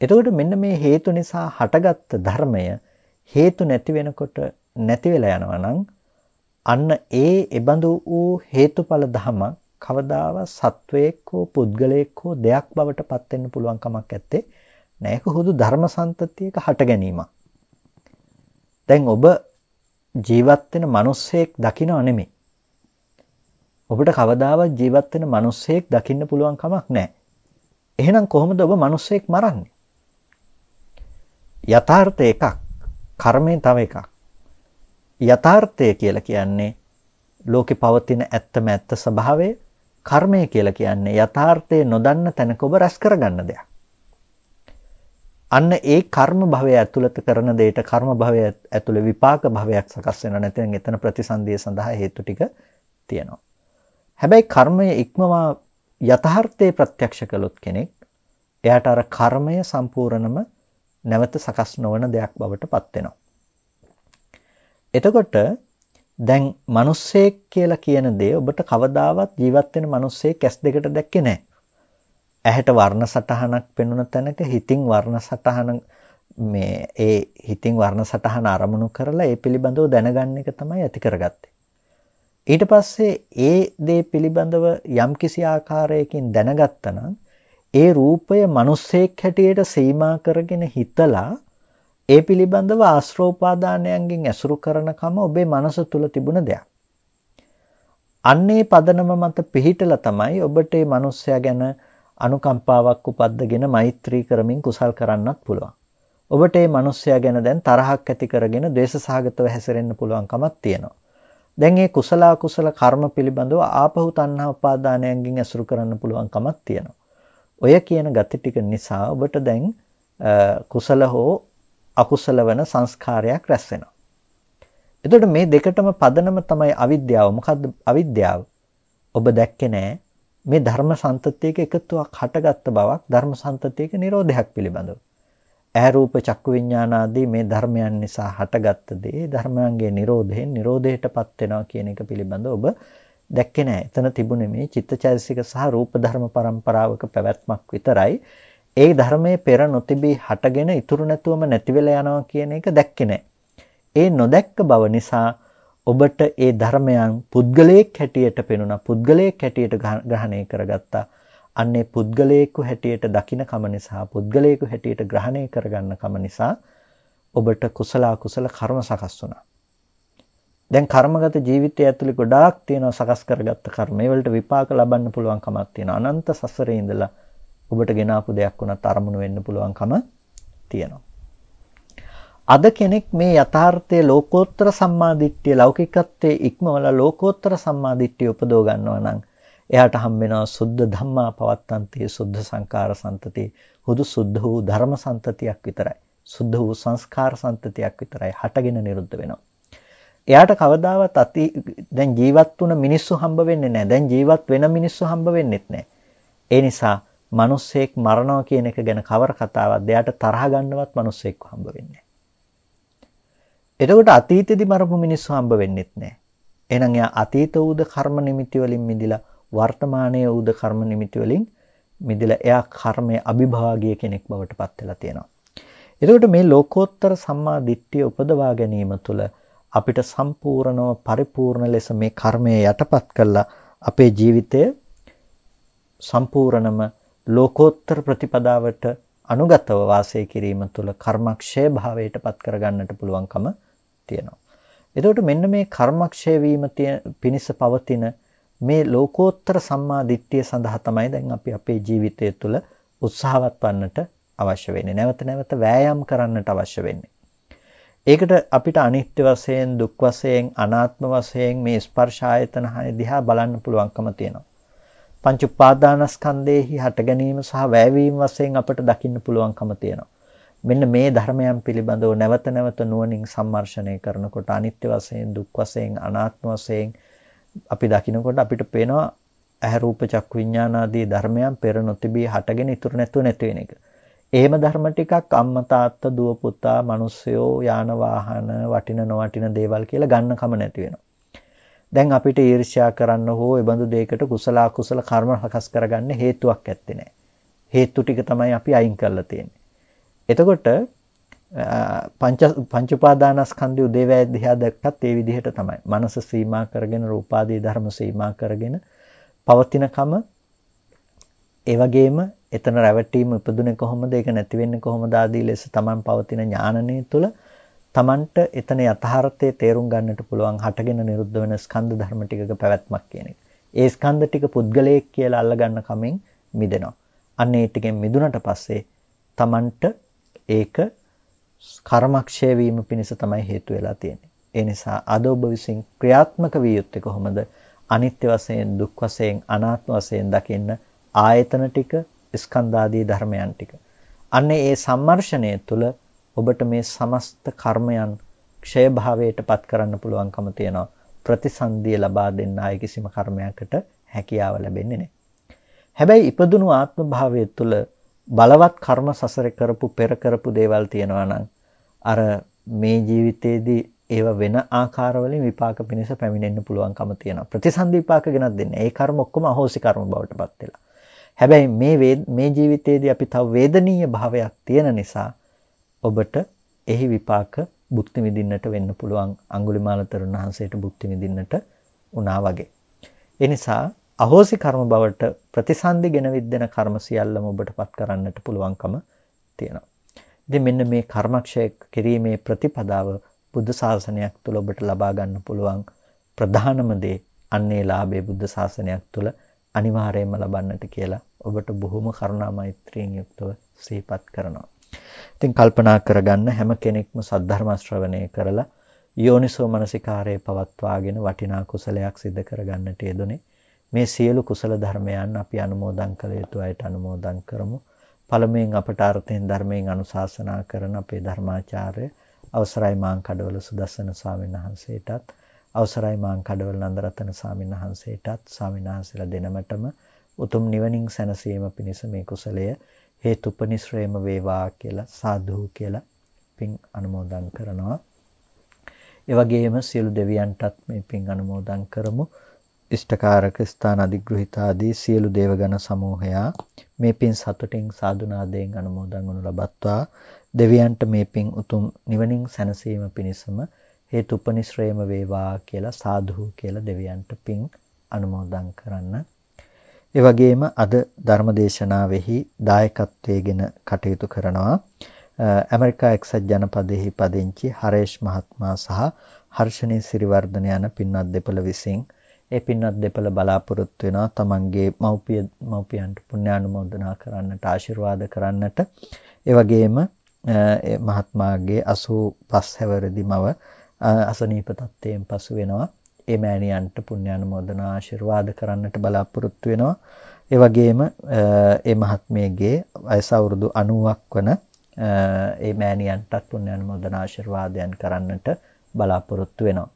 එතකොට මෙන්න මේ හේතු නිසා හටගත් ධර්මය හේතු නැති වෙනකොට නැති වෙලා යනවා නම් අන්න ඒ එබඳු වූ හේතුඵල ධමයක් කවදාවත් සත්වයෙක් හෝ පුද්ගලයෙක් හෝ දෙයක් බවට පත් වෙන්න පුළුවන් කමක් නැත්තේ නෑ ඒක හුදු ධර්මසන්තතියක හට ගැනීමක්. දැන් ඔබ ජීවත් වෙන මිනිස්සෙක් දකිනව නෙමෙයි. ඔබට කවදාවත් ජීවත් වෙන මිනිස්සෙක් දකින්න පුළුවන් කමක් නැහැ. එහෙනම් කොහොමද ඔබ මිනිස්සෙක් මරන්නේ? යථාර්ථය එකක්, කර්මය තව එකක්. යථාර්ථය කියලා කියන්නේ ලෝකේ පවතින ඇත්තම ඇත්ත ස්වභාවය කර්මය කියලා කියන්නේ යථාර්ථය නොදන්න තැනක ඔබ රැස් කරගන්න දෙයක්. අන්න ඒ කර්ම භවය ඇතුළත කරන දෙයට කර්ම භවය ඇතුළේ විපාක භවයක් සකස් වෙනවා නැත්නම් එතන ප්‍රතිසන්දිය සඳහා හේතු ටික තියෙනවා. හැබැයි කර්මය ඉක්මවා යථාර්ථයේ ප්‍රත්‍යක්ෂ කළොත් කෙනෙක් එයාට අර කර්මය සම්පූර්ණම නැවත සකස් නොවන දෙයක් බවට පත් වෙනවා. එතකොට දැන් මිනිස්සෙක් කියලා කියන දේ ඔබට කවදාවත් ජීවත් වෙන මිනිස්සෙක් ඇස් දෙකට දැක්කේ නැහැ. ඇහැට වර්ණ සටහනක් පෙනුන තැනක හිතින් වර්ණ සටහන මේ ඒ හිතින් වර්ණ සටහන අරමුණු කරලා ඒ පිළිබඳව දැනගන්න එක තමයි ඇති කරගත්තේ. ඊට පස්සේ ඒ දේ පිළිබඳව යම්කිසි ආකාරයකින් දැනගත්තනම් ඒ රූපය මිනිස්සෙක් හැටියට සීමා කරගෙන හිතලා ඒ පිළිබඳව ආශ්‍රෝපාදානයන්ගෙන් ඇසුරු කරනකම ඔබේ මනස තුල තිබුණ දෙයක්. අන්නේ පදනම මත පිහිටලා තමයි ඔබට මේ මිනිස්සයා ගැන අනුකම්පාවක් උපද්දගෙන මෛත්‍රී කරමින් කුසල් කරන්නත් පුළුවන්. ඔබට මේ මිනිස්සයා ගැන දැන් තරහක් ඇති කරගෙන ද්වේෂසහගතව හැසිරෙන්න පුළුවන්කමක් තියෙනවා. දැන් මේ කුසල අකුසල කර්ම පිළිබඳව ආපහු තණ්හා උපාදානයන්ගෙන් ඇසුරු කරන්න පුළුවන්කමක් තියෙනවා. ඔය කියන gati ටික නිසා ඔබට දැන් කුසල හෝ අකුසල වෙන සංස්කාරයක් රැස් වෙනවා. එතකොට මේ දෙකටම පදනම තමයි අවිද්‍යාව. මොකද්ද අවිද්‍යාව? ඔබ දැක්කේ නෑ මේ ධර්ම සම්පතයක එකතුවක් හටගත්ත බවක් ධර්ම සම්පතයක නිරෝධයක් පිළිබඳව. ඈරූප චක්කු විඥානාදී මේ ධර්මයන් නිසා හටගත්ත දේ ධර්මයන්ගේ නිරෝධයෙන් නිරෝධයටපත් වෙනවා කියන එක පිළිබඳව ඔබ දැක්කේ නෑ. එතන තිබුණේ මේ චිත්තචෛතසික සහ රූප ධර්ම පරම්පරාවක පැවැත්මක් විතරයි. ඒ ධර්මයේ පෙර නොතිබී හටගෙන ඉතුරු නැතුවම නැති වෙලා යනවා කියන එක දැක්කේ නැහැ. ඒ නොදැක්ක බව නිසා ඔබට ඒ ධර්මයන් පුද්ගලයෙක් හැටියට පෙනුණා පුද්ගලයෙක් හැටියට ග්‍රහණය කරගත්තා. අන්නේ පුද්ගලයෙකු හැටියට දකින කම නිසා පුද්ගලයෙකු හැටියට ග්‍රහණය කරගන්න කම නිසා ඔබට කුසල අකුසල කර්ම සකස් වුණා. දැන් කර්මගත ජීවිතය ඇතුළේ ගොඩාක් තියෙනවා සකස් කරගත්ත කර්ම. ඒවලට විපාක ලබන්න පුළුවන් කමක් තියෙනවා. අනන්ත සසරේ ඉඳලා ඔබට ගෙනාපු දෙයක් වුණත් අරමුණු වෙන්න පුළුවන්කම තියෙනවා. අද කෙනෙක් මේ යථාර්ථයේ ලෝකෝත්තර සම්මාදිට්ඨිය ලෞකිකත්වයේ ඉක්මවලා ලෝකෝත්තර සම්මාදිට්ඨිය උපදව ගන්නවා නම් එයාට හම් වෙනවා සුද්ධ ධම්මා පවත්තන්තේ සුද්ධ සංකාර සම්තති හුදු සුද්ධ වූ ධර්ම සම්තතියක් විතරයි සුද්ධ වූ සංස්කාර සම්තතියක් විතරයි හටගෙන නිරුද්ධ වෙනවා එයාට කවදාවත් අති දැන් ජීවත් වුණ මිනිස්සු හම්බ වෙන්නේ නැහැ. දැන් ජීවත් වෙන මිනිස්සු හම්බ වෙන්නෙත් නැහැ. ඒ නිසා මිනිස්සෙක් මරනවා කියන එක ගැන කවර කතාවක්ද? එයාට තරහ ගන්නවත් මිනිස්සෙක් හම්බ වෙන්නේ එතකොට අතීතෙදි මරපු මිනිස්සු හම්බ වෙන්නෙත් නැහැ. එහෙනම් එයා අතීත ඌද කර්ම නිමිති වලින් මිදිලා වර්තමානයේ ඌද කර්ම නිමිති වලින් මිදිලා එයා කර්මයේ අභිභාගය කෙනෙක් බවට පත් වෙලා තියෙනවා. එතකොට මේ ලෝකෝත්තර සම්මා දිට්ඨිය උපදවා ගැනීම තුළ අපිට සම්පූර්ණව පරිපූර්ණ ලෙස මේ කර්මය යටපත් කරලා අපේ ජීවිතය සම්පූර්ණම ලෝකෝත්තර ප්‍රතිපදාවට අනුගතව වාසය කිරීම තුළ කර්මක්ෂය භාවයට පත් කරගන්නට පුළුවන්කම තියෙනවා. එතකොට මෙන්න මේ කර්මක්ෂය වීම පිණිස පවතින මේ ලෝකෝත්තර සම්මා දිට්ඨිය සඳහා තමයි දැන් අපි අපේ ජීවිතය තුළ උත්සාහවත් වන්නට අවශ්‍ය වෙන්නේ. නැවත නැවත වෑයම් කරන්නට අවශ්‍ය වෙන්නේ. ඒකට අපිට අනිත්‍ය වශයෙන් දුක් වශයෙන් අනාත්ම වශයෙන් මේ ස්පර්ශ ආයතන හය දිහා බලන්න පුළුවන්කම තියෙනවා. පංච උපාදානස්කන්ධයේහි හට ගැනීම සහ වැයවීම වශයෙන් අපට දකින්න පුළුවන්කම තියෙනවා. මෙන්න මේ ධර්මයන් පිළිබඳව නැවත නැවත නුවණින් සම්මර්ෂණය කරනකොට අනිත්‍ය වශයෙන් දුක් වශයෙන් අනාත්ම වශයෙන් අපි දකිනකොට අපිට පේනවා ඇහැ රූප චක්කු විඥාන ආදී ධර්මයන් පෙර නොතිබී හටගෙන ඉතුරු නැතුව නැති වෙන එක. එහෙම ධර්ම ටිකක් අම්මා තාත්තා දුව පුතා මිනිස්සයෝ යාන වාහන වටින නොවටින දේවල් කියලා ගන්න කම නැති වෙනවා. දැන් අපිට ඊර්ෂ්‍යා කරන්න හෝ ඒ බඳු දෙයකට කුසල අකුසල කර්ම හකස් කරගන්න හේතුවක් ඇත්තේ නැහැ. හේතු ටික තමයි අපි අයින් කරලා තියෙන්නේ. එතකොට පංච පංච උපාදානස්කන්ධය උදේවැය දිහා දැක්කත් ඒ විදිහට තමයි. මනස සීමා කරගෙන රූපාදී ධර්ම සීමා කරගෙන පවතිනකම ඒ වගේම එතන රැවටීම උපදුනේ කොහොමද ඒක නැති වෙන්නේ කොහොමද ආදී ලෙස Taman පවතින ඥානනය තුළ තමන්ට එතන යථාර්ථය තේරුම් ගන්නට පුළුවන් හටගෙන නිරුද්ධ වෙන ස්කන්ධ ධර්ම ටිකක පැවැත්මක් කියන එක. ඒ ස්කන්ධ ටික පුද්ගලයෙක් කියලා අල්ලගන්න කමෙන් මිදෙනවා. අන්න ඒ ටිකෙන් මිදුනට පස්සේ තමන්ට ඒක කර්මක්ෂය වීම පිණිස තමයි හේතු වෙලා තියෙන්නේ. ඒ නිසා අද ඔබ විසින් ක්‍රියාත්මක විය යුත්තේ කොහොමද? අනිත්‍ය වශයෙන්, දුක් වශයෙන්, අනාත්ම වශයෙන් දකින්න ආයතන ටික, ස්කන්ධාදී ධර්මයන් ටික. අන්න ඒ සම්මර්ෂණය තුළ ඔබට මේ සමස්ත කර්මයන් ක්ෂය භාවයටපත් කරන්න පුළුවන්කම තියෙනවා. ප්‍රතිසන්දිය ලබා දෙන්න ආයි කිසිම කර්මයකට හැකියාව ලැබෙන්නේ නැහැ. හැබැයි ඉපදුණු ආත්ම භාවය තුළ බලවත් කර්ම සසර කරපු පෙර කරපු දේවල් තියෙනවා නම් අර මේ ජීවිතේදී ඒව වෙන ආකාරවලින් විපාක පිණිස පැමිණෙන්න පුළුවන්කම තියෙනවා. ප්‍රතිසන්දි විපාක ගෙනත් දෙන්නේ. ඒ කර්ම ඔක්කොම අහෝසි කර්ම බවට පත් වෙලා. හැබැයි මේ මේ ජීවිතේදී අපි තව වේදනීය භාවයක් තියෙන නිසා ඔබට එහි විපාක භුක්ති විඳින්නට වෙන්න පුළුවන් අඟුලිමාල තරුණ වහන්සේට භුක්ති විඳින්නට වුණා වගේ. ඒ නිසා අහෝසි කර්ම බවට ප්‍රතිසන්දි ගෙන විද්දෙන කර්ම සියල්ලම ඔබටපත් කරන්නට පුළුවන්කම තියෙනවා. ඉතින් මෙන්න මේ කර්මක්ෂය කිරීමේ ප්‍රතිපදාව බුද්ධ ශාසනයක් තුළ ඔබට ලබා ගන්න පුළුවන් ප්‍රධානම දේ අන්නේ ලාභේ බුද්ධ ශාසනයක් තුළ අනිවාර්යයෙන්ම ලබන්නට කියලා ඔබට බොහොම කරුණා මෛත්‍රියෙන් යුක්තව සිහිපත් කරනවා. ඉතින් කල්පනා කරගන්න හැම කෙනෙක්ම සද්ධර්ම ශ්‍රවණය කරලා යෝනිසෝ මනසිකාරයේ පවත්වාගෙන වටිනා කුසලයක් සිදු කරගන්නට යෙදුනේ. මේ සියලු කුසල ධර්මයන් අපි අනුමෝදන් කළ යුතු අයට අනුමෝදන් කරමු. පළමුවෙන් අපට අර්ථයෙන් ධර්මයෙන් අනුශාසනා කරන අපේ ධර්මාචාර්ය අවසරයි මාං කඩවල සුදස්සන ස්වාමීන් වහන්සේටත් අවසරයි මාං කඩවල නන්දරතන ස්වාමීන් වහන්සේටත් ස්වාමීන් වහන්සේලා දෙනමටම උතුම් නිවනින් සැනසීම පිණිස මේ කුසලය හේතුපනිශ්‍රේම වේවා කියලා සාදු කියලා පින් අනුමෝදන් කරනවා. ඒ වගේම සියලු දෙවියන්ටත් මේ පින් අනුමෝදන් කරමු. ඉෂ්ඨකාරක ස්ථාන අධිග්‍රහිත ආදී සියලු දේවගණ සමූහයා මේ පින් සතුටින් සාදුනාදයෙන් අනුමෝදන් වනු ලබත්වා දෙවියන්ට මේ පින් උතුම් නිවනින් සැනසීම පිණිසම හේතුපනිශ්‍රේම වේවා කියලා සාදුහු කියලා දෙවියන්ට පින් අනුමෝදන් කරන්න ඒ වගේම අද ධර්මදේශනාවෙහි දායකත්වයේගෙන කටයුතු කරනවා ඇමරිකා එක්සත් ජනපදයේහි පදිංචි හරේෂ් මහත්මයා සහ හර්ෂණී සිරිවර්ධන යන පින්වත් දෙපළ විසින් ඒ පින්වත් දෙපළ බලාපොරොත්තු වෙනවා තමන්ගේ මව්පිය මව්පියන්ට පුණ්‍යානුමෝදනා කරන්නට ආශිර්වාද කරන්නට ඒ වගේම මහත්මාගේ 85 හැවිරිදි මව අසනීප තත්ත්වයෙන් පසු වෙනවා ඒ මෑණියන්ට පුණ්‍යානුමෝදනා ආශිර්වාද කරන්නට බලාපොරොත්තු වෙනවා. ඒ වගේම ඒ මහත්මයේගේ වයස අවුරුදු 90ක් වන ඒ මෑණියන්ටත් පුණ්‍යානුමෝදනා ආශිර්වාදයන් කරන්නට බලාපොරොත්තු වෙනවා.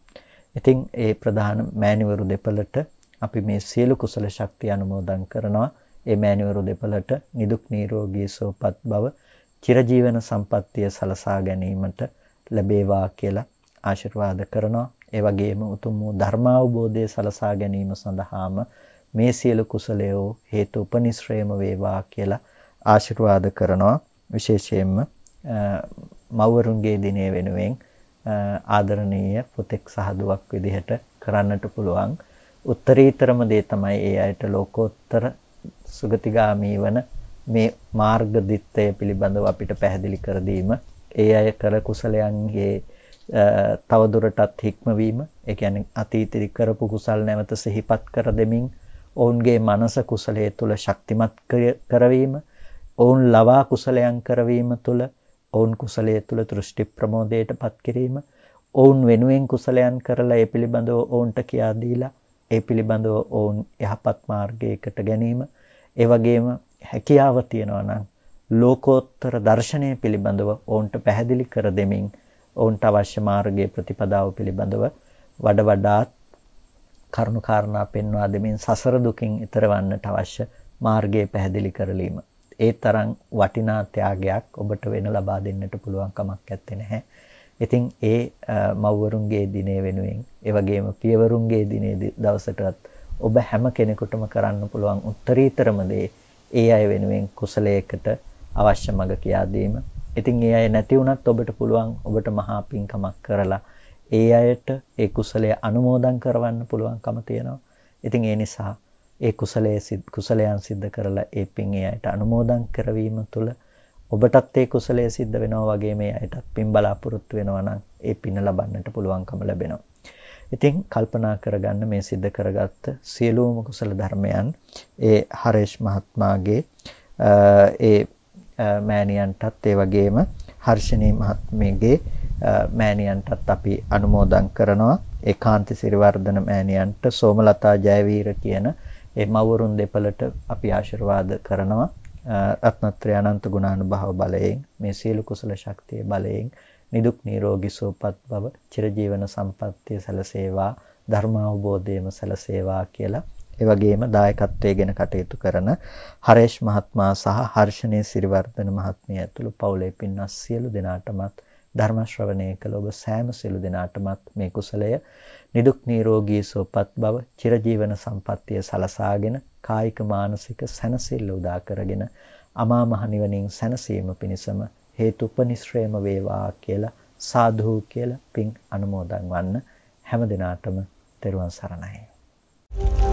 ඉතින් ඒ ප්‍රධාන මෑණිවරු දෙපළට අපි මේ සියලු කුසල ශක්තිය අනුමෝදන් කරනවා. ඒ මෑණිවරු දෙපළට නිදුක් නිරෝගී සුවපත් බව චිරජීවන සම්පන්නිය සලසා ගැනීමට ලැබේවා කියලා ආශිර්වාද කරනවා. ඒ වගේම උතුම් වූ ධර්මාවබෝධය සලසා ගැනීම සඳහාම මේ සියලු කුසලයෝ හේතු උපනිශ්‍රේම වේවා කියලා ආශිර්වාද කරනවා විශේෂයෙන්ම මවවරුන්ගේ දිනය වෙනුවෙන් ආදරණීය පුතෙක් සහදුවක් විදිහට කරන්නට පුළුවන් උත්තරීතරම දේ තමයි ඒ අයට ලෝකෝත්තර සුගතිගාමී වන මේ මාර්ග දිත්තය පිළිබඳව අපිට පැහැදිලි කර දීම ඒ අය කළ කුසලයන්ගේ තවදුරටත් හික්මවීම ඒ කියන්නේ අතීතෙදි කරපු කුසල් නැවත සිහිපත් කර දෙමින් ඔවුන්ගේ මනස කුසලයේ තුල ශක්තිමත් කරවීම ඔවුන් ලවා කුසලයන් කරවීම තුල ඔවුන් කුසලයේ තුල දෘෂ්ටි ප්‍රමෝදයටපත් කිරීම ඔවුන් වෙනුවෙන් කුසලයන් කරලා ඒ පිළිබඳව ඔවුන්ට කියා දීලා ඒ පිළිබඳව ඔවුන් යහපත් මාර්ගයකට ගැනීම ඒ වගේම හැකියාව තියනවා නම් ලෝකෝත්තර දර්ශනය පිළිබඳව ඔවුන්ට පැහැදිලි කර දෙමින් ඔවුන්ට අවශ්‍ය මාර්ගයේ ප්‍රතිපදාව පිළිබඳව වඩ වඩාත් කරුණු කාරණා පෙන්වා දෙමින් සසර දුකින් ඈතරවන්නට අවශ්‍ය මාර්ගය පැහැදිලි කරලීම. ඒ තරම් වටිනා ත්‍යාගයක් ඔබට වෙන ලබා දෙන්නට පුළුවන් කමක් නැත්තේ නැහැ. ඉතින් ඒ මව්වරුන්ගේ දිනේ වෙනුවෙන් ඒ වගේම පියවරුන්ගේ දිනේ දවසටත් ඔබ හැම කෙනෙකුටම කරන්න පුළුවන් උත්තරීතරම දේ ඒ අය වෙනුවෙන් කුසලයකට අවශ්‍ය මඟ කියා දීම ඉතින් ඒ අය නැති වුණත් ඔබට පුළුවන් ඔබට මහා පිංකමක් කරලා ඒ අයට ඒ කුසලය අනුමෝදන් කරවන්න පුළුවන්කම තියෙනවා. ඉතින් ඒ නිසා ඒ කුසලයේ කුසලයන් සිද්ධ කරලා ඒ පින් ඒ අයට අනුමෝදන් කරවීම තුළ ඔබටත් ඒ කුසලය සිද්ධ වෙනවා වගේ මේ අයටත් පින් බලාපොරොත්තු වෙනවා නම් ඒ පින ලබන්නට පුළුවන්කම ලැබෙනවා. ඉතින් කල්පනා කරගන්න මේ සිද්ධ කරගත්ත සියලුම කුසල ධර්මයන් ඒ හරේෂ් මහත්මයාගේ ඒ මෑණියන්ටත් ඒ වගේම හර්ෂණී මහත්මියගේ මෑණියන්ටත් අපි අනුමෝදන් කරනවා ඒකාන්ත සිරිවර්ධන මෑණියන්ට සෝමලතා ජයවීර කියන ඒ මවුරුන් දෙපළට අපි ආශිර්වාද කරනවා රත්නත්‍රය අනන්ත ගුණානුභාව බලයෙන් මේ සියලු කුසල ශක්තිය බලයෙන් නිදුක් නිරෝගී සුවපත් බව චිරජීවන සම්පන්නිය සැලසේවා ධර්මාවබෝධයම සැලසේවා කියලා ඒ වගේම දායකත්වයේ ගැන කටයුතු කරන හරේෂ් මහත්මයා සහ හර්ෂණී සිරිවර්ධන මහත්මිය ඇතුළු පවුලේ පින්වත් සියලු දෙනාටමත් ධර්ම ශ්‍රවණය කළ ඔබ සෑම සියලු දෙනාටමත් මේ කුසලය නිදුක් නිරෝගී සුවපත් බව චිරජීවන සම්පන්නිය සලසාගෙන කායික මානසික සැනසෙල්ල උදා කරගෙන අමා මහ නිවනින් සැනසීම පිණිසම හේතුපනිශ්‍රේම වේවා කියලා සාදු කියලා පින් අනුමෝදන් වන්න හැම දිනාටම තෙරුවන් සරණයි. Thank you.